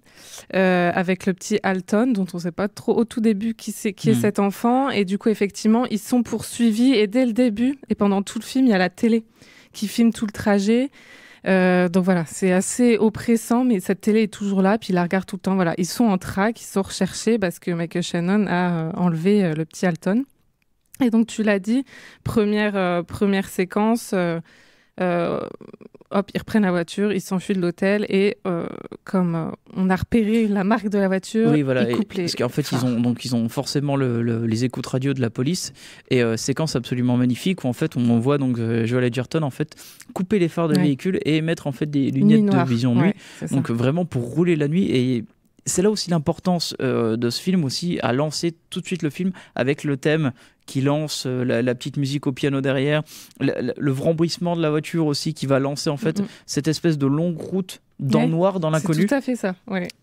euh, avec le petit Alton, dont on ne sait pas trop au tout début qui, c'est, qui est hmm. cet enfant. Et du coup, effectivement, ils sont poursuivis. Et dès le début, et pendant tout le film, il y a la télé qui filme tout le trajet. Euh, donc voilà, c'est assez oppressant, mais cette télé est toujours là, puis il la regarde tout le temps. Voilà, ils sont en traque, ils sont recherchés parce que Michael Shannon a euh, enlevé le petit Alton. Et donc tu l'as dit, première, première séquence, euh, hop, ils reprennent la voiture, ils s'enfuient de l'hôtel et euh, comme euh, on a repéré la marque de la voiture, ils parce qu'en fait ils ont donc ils ont forcément les écoutes radio de la police et séquence absolument magnifique où en fait on voit donc Joel Edgerton en fait couper les phares de véhicule et mettre en fait des lunettes de vision nuit, donc vraiment pour rouler la nuit et c'est là aussi l'importance de ce film aussi à lancer tout de suite le film avec le thème qui lance euh, la, petite musique au piano derrière, le, le, de la voiture aussi qui va lancer en fait cette espèce de longue route dans noir, dans l'inconnu. Tout à fait ça.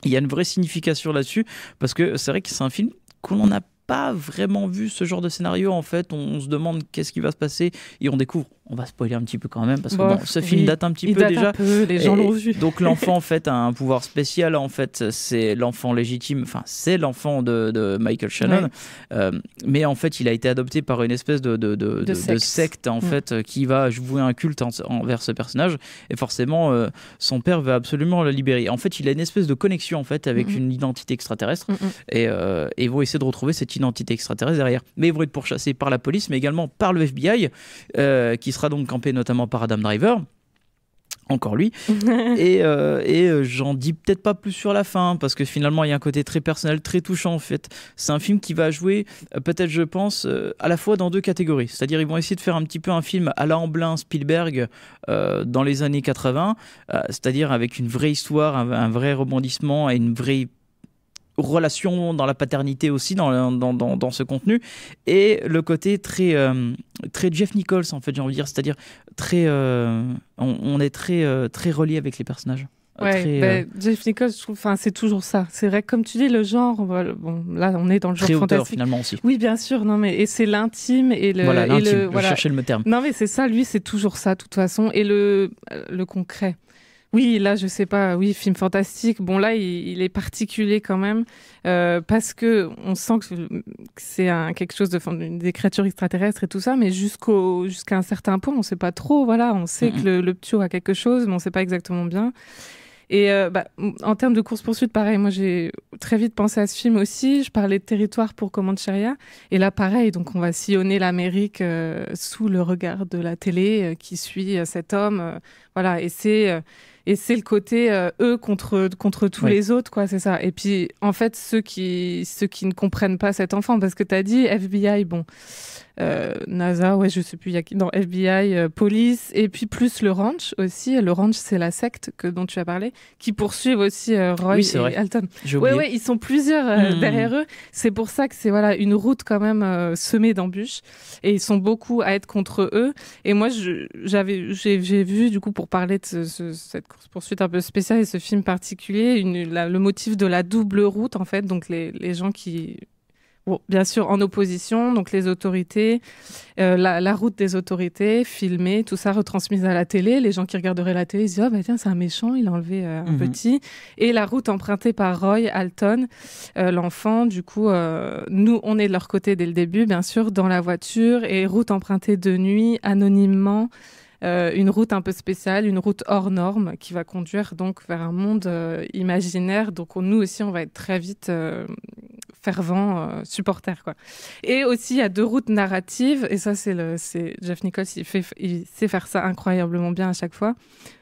Il y a une vraie signification là-dessus parce que c'est vrai que c'est un film qu'on n'a a pas vraiment vu ce genre de scénario. En fait, on, se demande qu'est-ce qui va se passer et on découvre. On va spoiler un petit peu quand même parce que bon, ce film date un petit peu déjà. les gens Donc l'enfant en fait a un pouvoir spécial. En fait, c'est l'enfant légitime. Enfin, c'est l'enfant de, de, Michael Shannon. Euh, mais en fait, il a été adopté par une espèce de, de, secte. en mm. fait qui va jouer un culte envers ce personnage. Et forcément, euh, son père va absolument le libérer. En fait, il a une espèce de connexion en fait avec une identité extraterrestre et, euh, et ils vont essayer de retrouver cette entité extraterrestre derrière. Mais ils vont être pourchassés par la police, mais également par le FBI, euh, qui sera donc campé notamment par Adam Driver encore lui. et, euh, euh, j'en dis peut-être pas plus sur la fin, parce que finalement, il y a un côté très personnel, très touchant en fait. C'est un film qui va jouer, peut-être je pense, à la fois dans deux catégories. C'est-à-dire, ils vont essayer de faire un petit peu un film à la Spielberg, dans les années 80, c'est-à-dire avec une vraie histoire, un, un vrai rebondissement et une vraie relation dans la paternité aussi dans, dans, dans, ce contenu et le côté très euh, très Jeff Nichols en fait j'ai envie de dire c'est-à-dire très euh, on, est très euh, très relié avec les personnages ben, Jeff Nichols, c'est toujours ça. C'est vrai, comme tu dis, le genre, bon, là, on est dans le genre très fantastique. finalement aussi. Oui, bien sûr, non mais et c'est l'intime et le. Voilà, et le, chercher le terme. Non mais c'est ça, lui, c'est toujours ça, de toute façon, et le le concret. Oui, là, je sais pas. Oui, film fantastique. Bon, là, il, est particulier quand même euh, parce que on sent que c'est quelque chose de des créatures extraterrestres et tout ça, mais jusqu'à un certain point, on ne sait pas trop. Voilà, on sait que le, le a quelque chose, mais on ne sait pas exactement bien. Et euh, bah, en termes de course-poursuite, pareil, moi j'ai très vite pensé à ce film aussi. Je parlais de territoire pour Comancheria. Et là, pareil, donc on va sillonner l'Amérique euh, sous le regard de la télé qui suit cet homme. voilà, et c'est et c'est le côté euh, eux contre contre tous les autres quoi c'est ça et puis en fait ceux qui ceux qui ne comprennent pas cet enfant parce que tu as dit FBI bon euh, NASA ouais je sais plus il y a non FBI euh, police et puis plus le ranch aussi le ranch c'est la secte que dont tu as parlé qui poursuivent aussi Roy et Alton ouais ouais ils sont plusieurs hmm. derrière eux c'est pour ça que c'est voilà une route quand même semée d'embûches et ils sont beaucoup à être contre eux et moi j'avais j'ai vu du coup pour parler de cette course-poursuite un peu spéciale et ce film particulier, une, le motif de la double route, en fait, donc les, les gens qui Bon, bien sûr en opposition, donc les autorités, euh, la, route des autorités, filmée, tout ça retransmise à la télé. Les gens qui regarderaient la télé ils disent Oh, bah tiens, c'est un méchant, il a enlevé euh, un mhm. petit. Et la route empruntée par Roy Alton, euh, l'enfant, du coup, nous, on est de leur côté dès le début, bien sûr, dans la voiture, et route empruntée de nuit, anonymement. Euh, une route un peu spéciale, une route hors norme qui va conduire donc vers un monde euh, imaginaire. Donc nous aussi, on va être très vite euh, fervent euh, supporter. Quoi. Et aussi, il y a deux routes narratives, et ça, c'est le, c'est Jeff Nichols, il, fait, il sait faire ça incroyablement bien à chaque fois.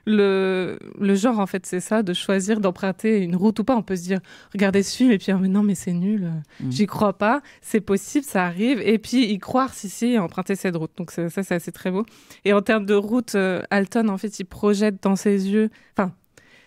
Le, le genre, en fait, c'est ça, de choisir d'emprunter une route ou pas. On peut se dire, regardez ce film, et puis, oh, non, mais c'est nul, euh, mm. j'y crois pas, c'est possible, ça arrive, et puis y croire, si, si, emprunter cette route. Donc, ça, c'est assez très beau. Et en termes de route, euh, Alton, en fait, il projette dans ses yeux, enfin,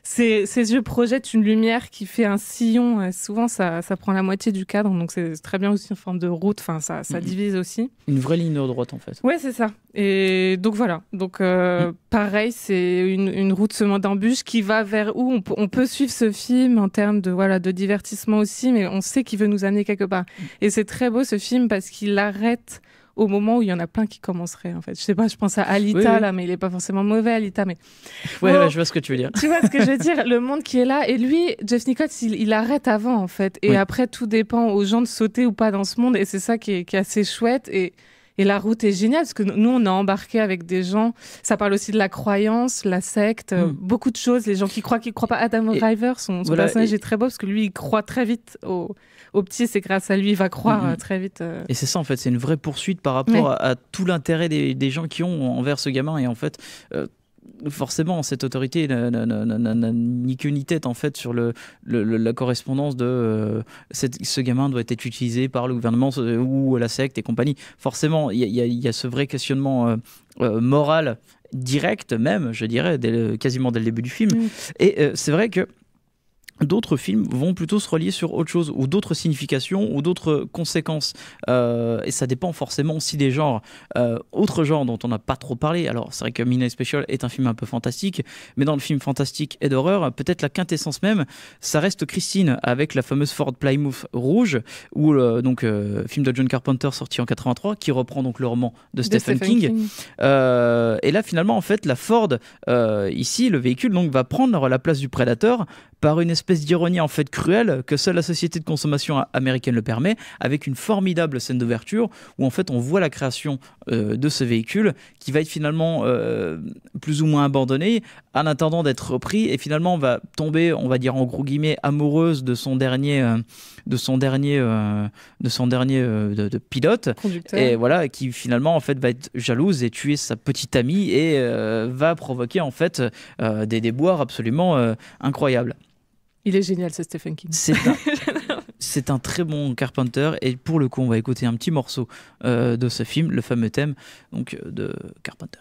ses yeux projettent une lumière qui fait un sillon. Euh, souvent, ça, prend la moitié du cadre, donc c'est très bien aussi en forme de route. Enfin, ça, divise aussi. Une vraie ligne droite, en fait. Ouais, c'est ça. Et donc voilà. Donc euh, mm. pareil, c'est une, route semée d'embûches qui va vers où on, peut suivre ce film en termes de voilà de divertissement aussi, mais on sait qu'il veut nous amener quelque part. Mm. Et c'est très beau ce film parce qu'il arrête au moment où il y en a plein qui commenceraient en fait. Je sais pas, je pense à Alita là, mais il est pas forcément mauvais Alita, mais ouais, je vois ce que tu veux dire. Tu vois ce que je veux dire Le monde qui est là et lui, Jeff Nichols, il, arrête avant en fait, et après tout dépend aux gens de sauter ou pas dans ce monde, et c'est ça qui est, assez chouette et la route est géniale parce que nous, on a embarqué avec des gens. Ça parle aussi de la croyance, la secte, hmm. euh, beaucoup de choses. Les gens qui croient, qui ne croient pas. Adam Driver, son, personnage est très beau parce que lui, il croit très vite au, au petit, c'est grâce à lui, il va croire euh, très vite. Euh. Et c'est ça, en fait, c'est une vraie poursuite par rapport à, tout l'intérêt des, gens qui ont envers ce gamin. Et en fait, euh, forcément, cette autorité n'a ni queue ni tête en fait sur le, la correspondance de cette, ce gamin doit être utilisé par le gouvernement ou la secte et compagnie. Forcément, il y, a ce vrai questionnement moral direct même, je dirais, dès quasiment dès le début du film. Mm. Et c'est vrai que d'autres films vont plutôt se relier sur autre chose ou d'autres significations ou d'autres conséquences euh, et ça dépend forcément si des genres autres euh, autre genre dont on n'a pas trop parlé alors c'est vrai que Midnight Special est un film un peu fantastique mais dans le film fantastique et d'horreur peut-être la quintessence même ça reste Christine avec la fameuse Ford Plymouth rouge ou euh, donc film de John Carpenter sorti en 83 qui reprend donc le roman de, Stephen, King, et là finalement en fait la Ford ici le véhicule donc va prendre la place du prédateur par une espèce espèce d'ironie en fait cruelle que seule la société de consommation américaine le permet, avec une formidable scène d'ouverture où en fait on voit la création euh, de ce véhicule qui va être finalement euh, plus ou moins abandonné en attendant d'être repris et finalement va tomber, on va dire en gros guillemets, amoureuse de son dernier, euh, de son dernier, de son dernier de, pilote et voilà qui finalement en fait va être jalouse et tuer sa petite amie et va provoquer en fait des déboires absolument incroyables. Il est génial ce Stephen King. C'est un, très bon Carpenter et pour le coup on va écouter un petit morceau euh, de ce film, le fameux thème donc euh, de Carpenter.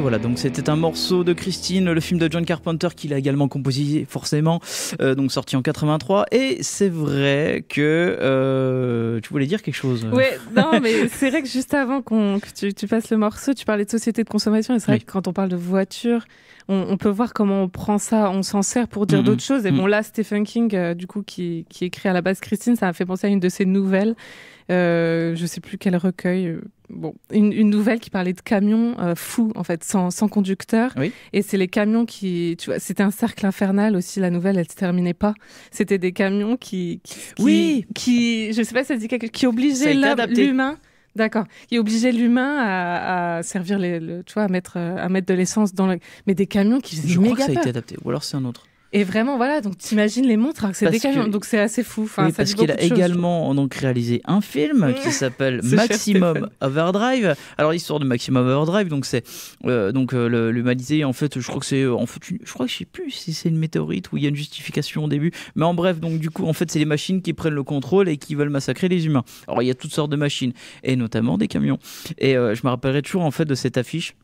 voilà, donc c'était un morceau de Christine, le film de John Carpenter qu'il a également composé forcément, euh, donc sorti en 83. Et c'est vrai que euh, tu voulais dire quelque chose. Euh oui, non, mais c'est vrai que juste avant que tu, passes le morceau, tu parlais de société de consommation. Et c'est vrai que quand on parle de voiture, on, peut voir comment on prend ça, on s'en sert pour dire mm-hmm. d'autres choses. Et bon, mm-hmm. là, Stephen King, du coup, qui, qui écrit à la base Christine, ça m'a fait penser à une de ses nouvelles je euh, je sais plus quel recueil. Euh, bon, une, nouvelle qui parlait de camions euh, fous, en fait, sans, sans conducteur. Et c'est les camions qui. Tu vois, c'était un cercle infernal aussi, la nouvelle, elle ne se terminait pas. C'était des camions qui. oui qui, Je sais pas si ça dit quelque Qui obligeaient l'humain. D'accord. Qui obligeait l'humain à, à, servir les, tu vois, à mettre, à mettre de l'essence dans le. Mais des camions qui Je crois que ça a été adapté, ou alors c'est un autre. Et vraiment, voilà, donc t'imagines les montres, c'est des camions, donc c'est assez fou. Enfin, parce qu'il a également donc, réalisé un film mm. qui s'appelle Maximum Overdrive. Alors l'histoire de Maximum Overdrive, donc c'est euh, donc euh, le l'humanité en fait, je crois que c'est en fait, je crois que je sais plus si c'est une météorite ou il y a une justification au début, mais en bref, donc du coup en fait c'est les machines qui prennent le contrôle et qui veulent massacrer les humains. Alors il y a toutes sortes de machines et notamment des camions. Et euh, je me rappellerai toujours en fait de cette affiche.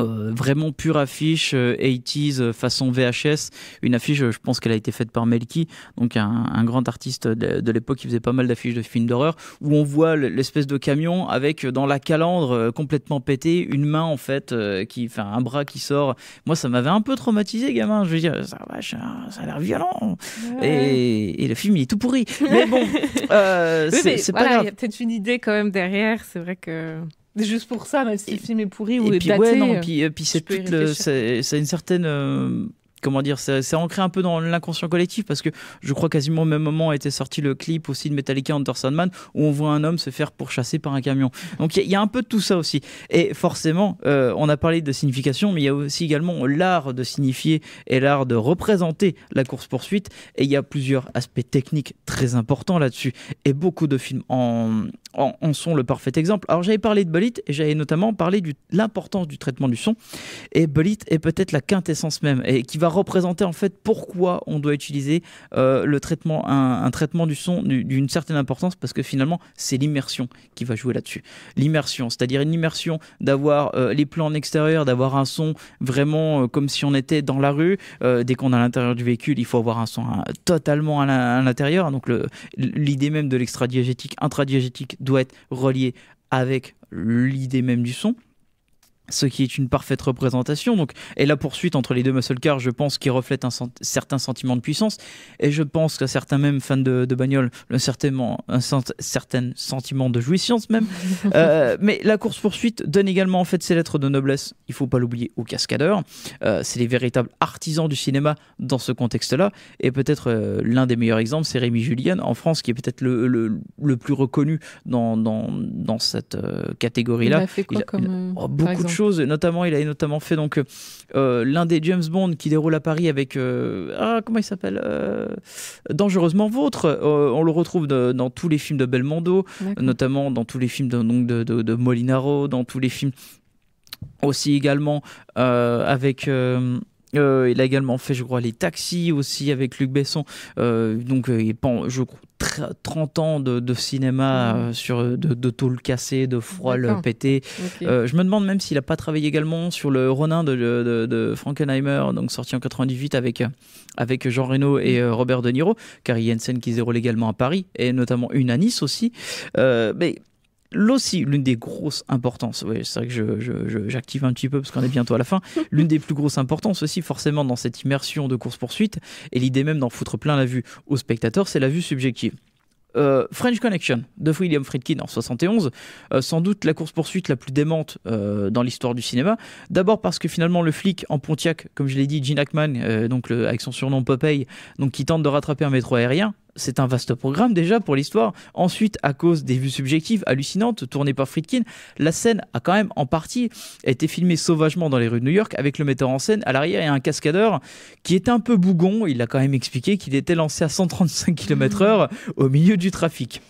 Euh, vraiment pure affiche 80s euh, euh, façon VHS. Une affiche, je pense qu'elle a été faite par Melky, donc un, grand artiste de, l'époque qui faisait pas mal d'affiches de films d'horreur, où on voit l'espèce de camion avec dans la calandre complètement pété, une main en fait, qui, enfin un bras qui sort. Moi, ça m'avait un peu traumatisé, gamin. Je veux dire, ça, vache, ça a l'air violent. Et, le film, il est tout pourri. Mais bon, c'est pas grave. Il y a peut-être une idée quand même derrière. C'est vrai que. Juste pour ça, même si le film est pourri ou est daté. Ouais, non, euh, puis, euh, puis c'est c'est une certaine. Euh, comment dire, c'est ancré un peu dans l'inconscient collectif parce que je crois quasiment au même moment a été sorti le clip aussi de Metallica Under Sandman où on voit un homme se faire pourchasser par un camion. Donc il y, a un peu de tout ça aussi. Et forcément, on a parlé de signification, mais il y a aussi également l'art de signifier et l'art de représenter la course-poursuite. Et il y a plusieurs aspects techniques très importants là-dessus. Et beaucoup de films en, en, sont le parfait exemple. Alors j'avais parlé de Bolit et j'avais notamment parlé de l'importance du traitement du son. Et Bolit est peut-être la quintessence même et qui va représenter en fait pourquoi on doit utiliser euh, le traitement, un, traitement du son d'une certaine importance parce que finalement c'est l'immersion qui va jouer là-dessus. L'immersion, c'est-à-dire une immersion d'avoir euh, les plans en extérieur, d'avoir un son vraiment euh, comme si on était dans la rue. dès qu'on est à l'intérieur du véhicule, il faut avoir un son hein, totalement à l'intérieur. Donc l'idée même de lextra intradiégétique intra doit être relié avec l'idée même du son ce qui est une parfaite représentation. Donc, et la poursuite entre les deux muscle cars, je pense, qui reflète un certain sentiment de puissance. Et je pense qu'à certains même fans de, de bagnole, un, certainement, un certain sentiment de jouissance même. Euh, mais la course poursuite donne également en fait ses lettres de noblesse. Il faut pas l'oublier aux cascadeurs. Euh, c'est les véritables artisans du cinéma dans ce contexte-là. Et peut-être euh, l'un des meilleurs exemples, c'est Rémi Julien en France, qui est peut-être le, le, plus reconnu dans, dans, dans cette catégorie-là. Il a fait quoi comme, oh, beaucoup Notamment, il a notamment fait donc euh, l'un des James Bond qui déroule à Paris avec euh, ah comment il s'appelle euh, Dangereusement Vôtre. on le retrouve dans tous les films de Belmondo, notamment dans tous les films donc de Molinaro, dans tous les films aussi également avec euh, il a également fait, je crois, les taxis aussi avec Luc Besson. Euh, donc, euh, il pend, je crois, 30 ans de, cinéma ah. sur de, de tôle cassée, de froid pété. Okay. je me demande même s'il n'a pas travaillé également sur le Ronin de, Frankenheimer, donc sorti en 98 avec, avec Jean Reno et Robert De Niro, car il y a une scène qui se déroule également à Paris, et notamment une à Nice aussi. mais aussi l'une des grosses importances, c'est vrai que j'active un petit peu parce qu'on est bientôt à la fin, l'une des plus grosses importances aussi, forcément, dans cette immersion de course-poursuite, et l'idée même d'en foutre plein la vue au spectateur c'est la vue subjective. Euh, French Connection de William Friedkin en 71, euh, sans doute la course-poursuite la plus démente euh, dans l'histoire du cinéma. D'abord parce que finalement le flic en Pontiac, comme je l'ai dit, Gene Hackman, donc avec son surnom Popeye, donc qui tente de rattraper un métro aérien, c'est un vaste programme déjà pour l'histoire. Ensuite, à cause des vues subjectives hallucinantes tournées par Friedkin, la scène a quand même en partie été filmée sauvagement dans les rues de New York avec le metteur en scène à l'arrière et un cascadeur qui est un peu bougon. Il a quand même expliqué qu'il était lancé à 135 km/h au milieu du trafic.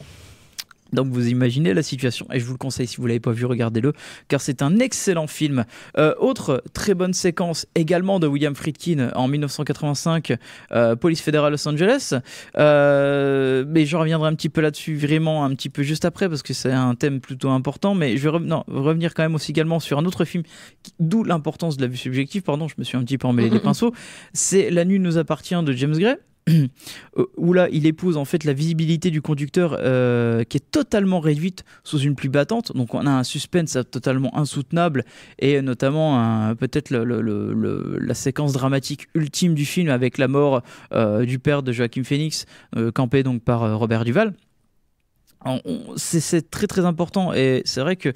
Donc vous imaginez la situation et je vous le conseille si vous l'avez pas vu, regardez-le car c'est un excellent film. Euh, autre très bonne séquence également de William Friedkin en 1985, euh, Police fédérale Los Angeles. Euh, mais je reviendrai un petit peu là-dessus vraiment un petit peu juste après parce que c'est un thème plutôt important. Mais je vais revenir quand même aussi également sur un autre film, d'où l'importance de la vue subjective. Pardon, je me suis un petit peu emmêlé les pinceaux. C'est La nuit nous appartient de James Gray. Euh, où là, il épouse en fait la visibilité du conducteur euh, qui est totalement réduite sous une pluie battante. Donc on a un suspense euh, totalement insoutenable et notamment peut-être le, la séquence dramatique ultime du film avec la mort du père de Joachim Phoenix, campé donc par Robert Duval c'est très très important et c'est vrai que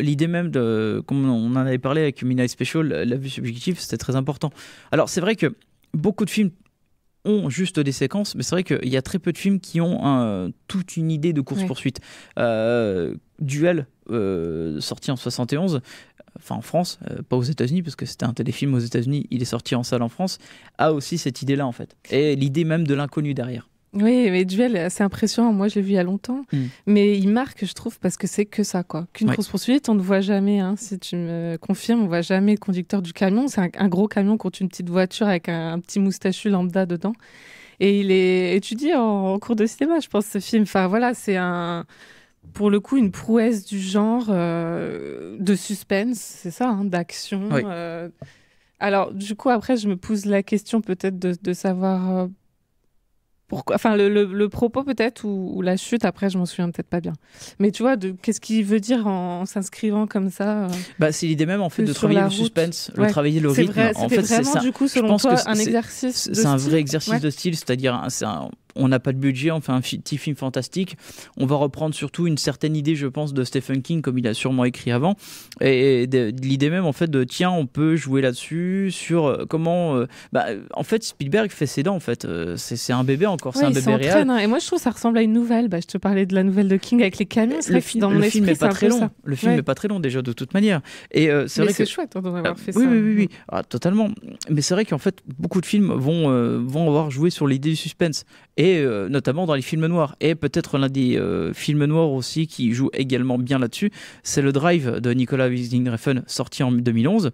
l'idée même de comme on en avait parlé avec Midnight Special la vue subjective c'était très important alors c'est vrai que beaucoup de films ont juste des séquences, mais c'est vrai qu'il y a très peu de films qui ont toute une idée de course-poursuite. Euh, Duel, euh, sorti en 71, enfin en France, euh, pas aux États-Unis, parce que c'était un téléfilm aux États-Unis, il est sorti en salle en France, a aussi cette idée-là en fait. Et l'idée même de l'inconnu derrière. Oui, mais Duel, c'est impressionnant. Moi, je l'ai vu il y a longtemps. Mm. Mais il marque, je trouve, parce que c'est que ça, quoi. Qu'une ouais. course poursuite, on ne voit jamais. Hein. Si tu me confirmes, on voit jamais le conducteur du camion. C'est un, gros camion contre une petite voiture avec un, petit moustachu lambda dedans. Et il est étudié en, cours de cinéma, je pense, ce film. Enfin, voilà, c'est un pour le coup une prouesse du genre euh, de suspense, c'est ça, hein, d'action. Euh. Alors, du coup, après, je me pose la question peut-être de, de, savoir euh, enfin le, propos peut-être ou, la chute après je m'en souviens peut-être pas bien mais tu vois qu'est-ce qu'il veut dire en, s'inscrivant comme ça euh, bah c'est l'idée même en fait de travailler le suspense de le travailler le rythme en fait c'est vraiment du coup selon toi un exercice c'est un vrai exercice de style c'est-à-dire c'est un on n'a pas de budget, on fait un petit film fantastique. On va reprendre surtout une certaine idée, je pense, de Stephen King, comme il a sûrement écrit avant. Et, de l'idée même, en fait, de tiens, on peut jouer là-dessus, sur euh, comment. Euh, bah, en fait, Spielberg fait ses dents, en fait. Euh, c'est un bébé encore, c'est un bébé réel. Hein. Et moi, je trouve que ça ressemble à une nouvelle. Bah, je te parlais de la nouvelle de King avec les camions. Le, dans mon film n'est pas très long. Le film n'est pas très long, déjà, de toute manière. Et c'est chouette d'en avoir ah, fait ça. Oui, oui, oui. Ah, totalement. Mais c'est vrai qu'en fait, beaucoup de films vont, vont avoir joué sur l'idée du suspense et euh, notamment dans les films noirs. Et peut-être l'un des euh, films noirs aussi qui joue également bien là-dessus, c'est le Drive de Nicolas Winding Refn sorti en 2011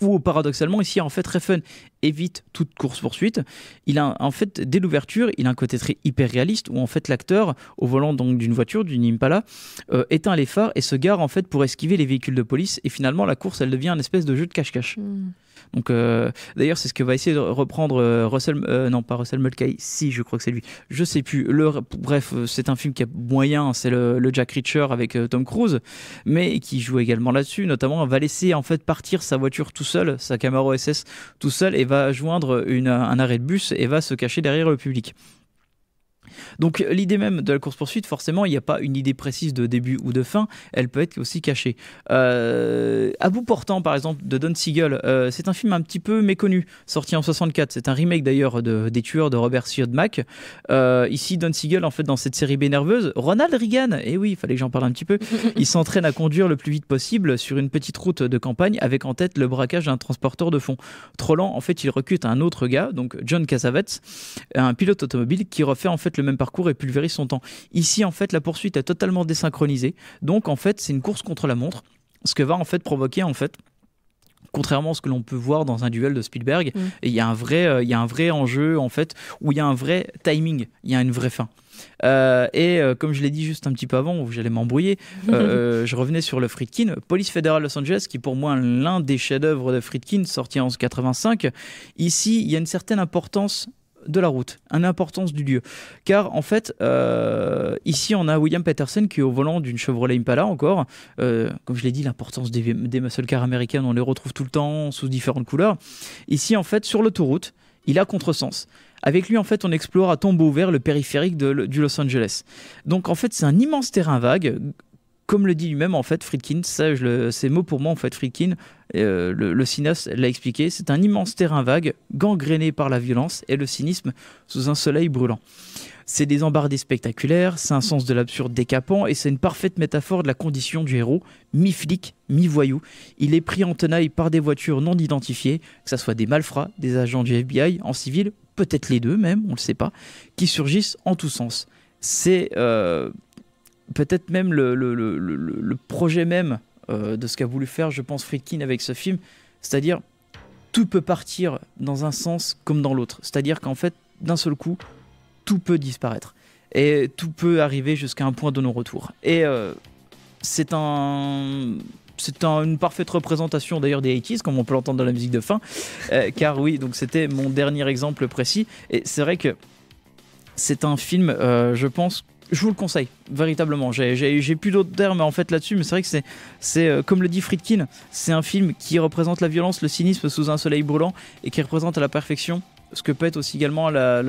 où paradoxalement ici en fait Refn évite toute course-poursuite. Il a en fait, dès l'ouverture, il a un côté très hyper réaliste où en fait l'acteur, au volant donc d'une voiture, d'une Impala, euh, éteint les phares et se gare en fait pour esquiver les véhicules de police. Et finalement, la course, elle devient un espèce de jeu de cache-cache. Hmm. Donc, euh, d'ailleurs, c'est ce que va essayer de reprendre euh, Russell, non pas Russell Mulcahy, si je crois que c'est lui, je sais plus. bref, c'est un film qui a moyen, c'est le, le, Jack Reacher avec Tom Cruise, mais qui joue également là-dessus. Notamment, va laisser en fait partir sa voiture tout seul, sa Camaro SS tout seul, et va va joindre un arrêt de bus et va se cacher derrière le public. Donc l'idée même de la course-poursuite, forcément, il n'y a pas une idée précise de début ou de fin, elle peut être aussi cachée. Euh, à bout portant, par exemple, de Don Siegel, euh, c'est un film un petit peu méconnu, sorti en 64. C'est un remake d'ailleurs des Tueurs de Robert Siodmak. Euh, ici, Don Siegel, en fait, dans cette série B nerveuse, Ronald Reagan, et eh oui, il fallait que j'en parle un petit peu, il s'entraîne à conduire le plus vite possible sur une petite route de campagne avec en tête le braquage d'un transporteur de fond. Trop en fait, il recute un autre gars, donc John Cassavetes, un pilote automobile qui refait en fait le même parcours et pulvérise son temps. Ici, en fait, la poursuite est totalement désynchronisée. Donc, en fait, c'est une course contre la montre. Ce que va en fait provoquer, en fait, contrairement à ce que l'on peut voir dans un duel de Spielberg, mm. il y a un vrai, euh, il y a un vrai enjeu en fait, où il y a un vrai timing, il y a une vraie fin. Euh, et euh, comme je l'ai dit juste un petit peu avant, où j'allais m'embrouiller, je revenais sur le Friedkin, Police fédérale Los Angeles, qui pour moi l'un des chefs-d'œuvre de Friedkin, sorti en 1985. Ici, il y a une certaine importance de la route, un importance du lieu. Car en fait, euh, ici on a William Peterson qui est au volant d'une Chevrolet Impala encore. Euh, comme je l'ai dit, l'importance des, muscle cars américains, on les retrouve tout le temps sous différentes couleurs. Ici en fait, sur l'autoroute, il a contresens. Avec lui, en fait, on explore à tombeau ouvert le périphérique du Los Angeles. Donc, en fait, c'est un immense terrain vague, comme le dit lui-même, en fait, Friedkin, ces mots pour moi, en fait, Friedkin, euh, le, cinéaste l'a expliqué, c'est un immense terrain vague, gangréné par la violence et le cynisme sous un soleil brûlant. C'est des embardés spectaculaires, c'est un sens de l'absurde décapant et c'est une parfaite métaphore de la condition du héros, mi-flic, mi-voyou. Il est pris en tenaille par des voitures non identifiées, que ce soit des malfrats, des agents du FBI, en civil, peut-être les deux même, on ne le sait pas, qui surgissent en tous sens. C'est euh, peut-être même le, projet même euh, de ce qu'a voulu faire, je pense, Friedkin avec ce film. C'est-à-dire, tout peut partir dans un sens comme dans l'autre. C'est-à-dire qu'en fait, d'un seul coup, tout peut disparaître. Et tout peut arriver jusqu'à un point de non-retour. Et euh, c'est un c'est une parfaite représentation d'ailleurs des 80 comme on peut l'entendre dans la musique de fin. Euh, car oui, donc c'était mon dernier exemple précis. Et c'est vrai que c'est un film, je pense, je vous le conseille, véritablement. J'ai plus d'autres termes en fait là-dessus, mais c'est vrai que c'est, euh, comme le dit Friedkin, c'est un film qui représente la violence, le cynisme sous un soleil brûlant et qui représente à la perfection ce que peut être aussi également la,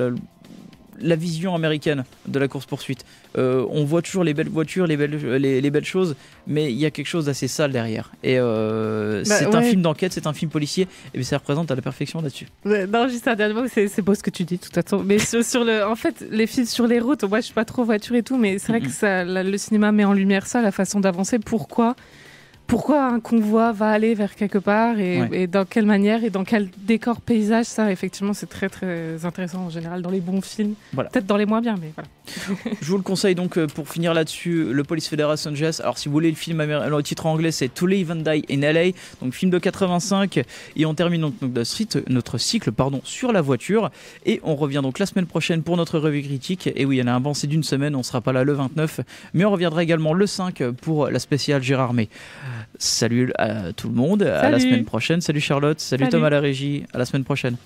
la vision américaine de la course-poursuite. Euh, on voit toujours les belles voitures, les belles, les, belles choses, mais il y a quelque chose d'assez sale derrière. Et euh, bah c'est un film d'enquête, c'est un film policier, et ça représente à la perfection là-dessus. non, juste un dernier mot, c'est beau ce que tu dis, tout à ton. Mais sur, le, en fait, les films sur les routes, moi je suis pas trop voiture et tout, mais c'est vrai que le cinéma met en lumière ça, la façon d'avancer. Pourquoi pourquoi un convoi va aller vers quelque part et, dans quelle manière et dans quel décor paysage ça effectivement c'est très très intéressant en général dans les bons films peut-être dans les moins bien mais voilà je vous le conseille donc euh, pour finir là-dessus le Police Federation Jazz alors si vous voulez le film le titre anglais c'est To Live and Die in LA donc film de 85 et on termine donc notre, street, notre cycle pardon sur la voiture et on revient donc la semaine prochaine pour notre revue critique et oui il y en a un avancé d'une semaine on sera pas là le 29 mais on reviendra également le 5 pour la spéciale Gérard May Salut à tout le monde. À la semaine prochaine. Salut Charlotte. Salut, salut Tom à la régie. À la semaine prochaine.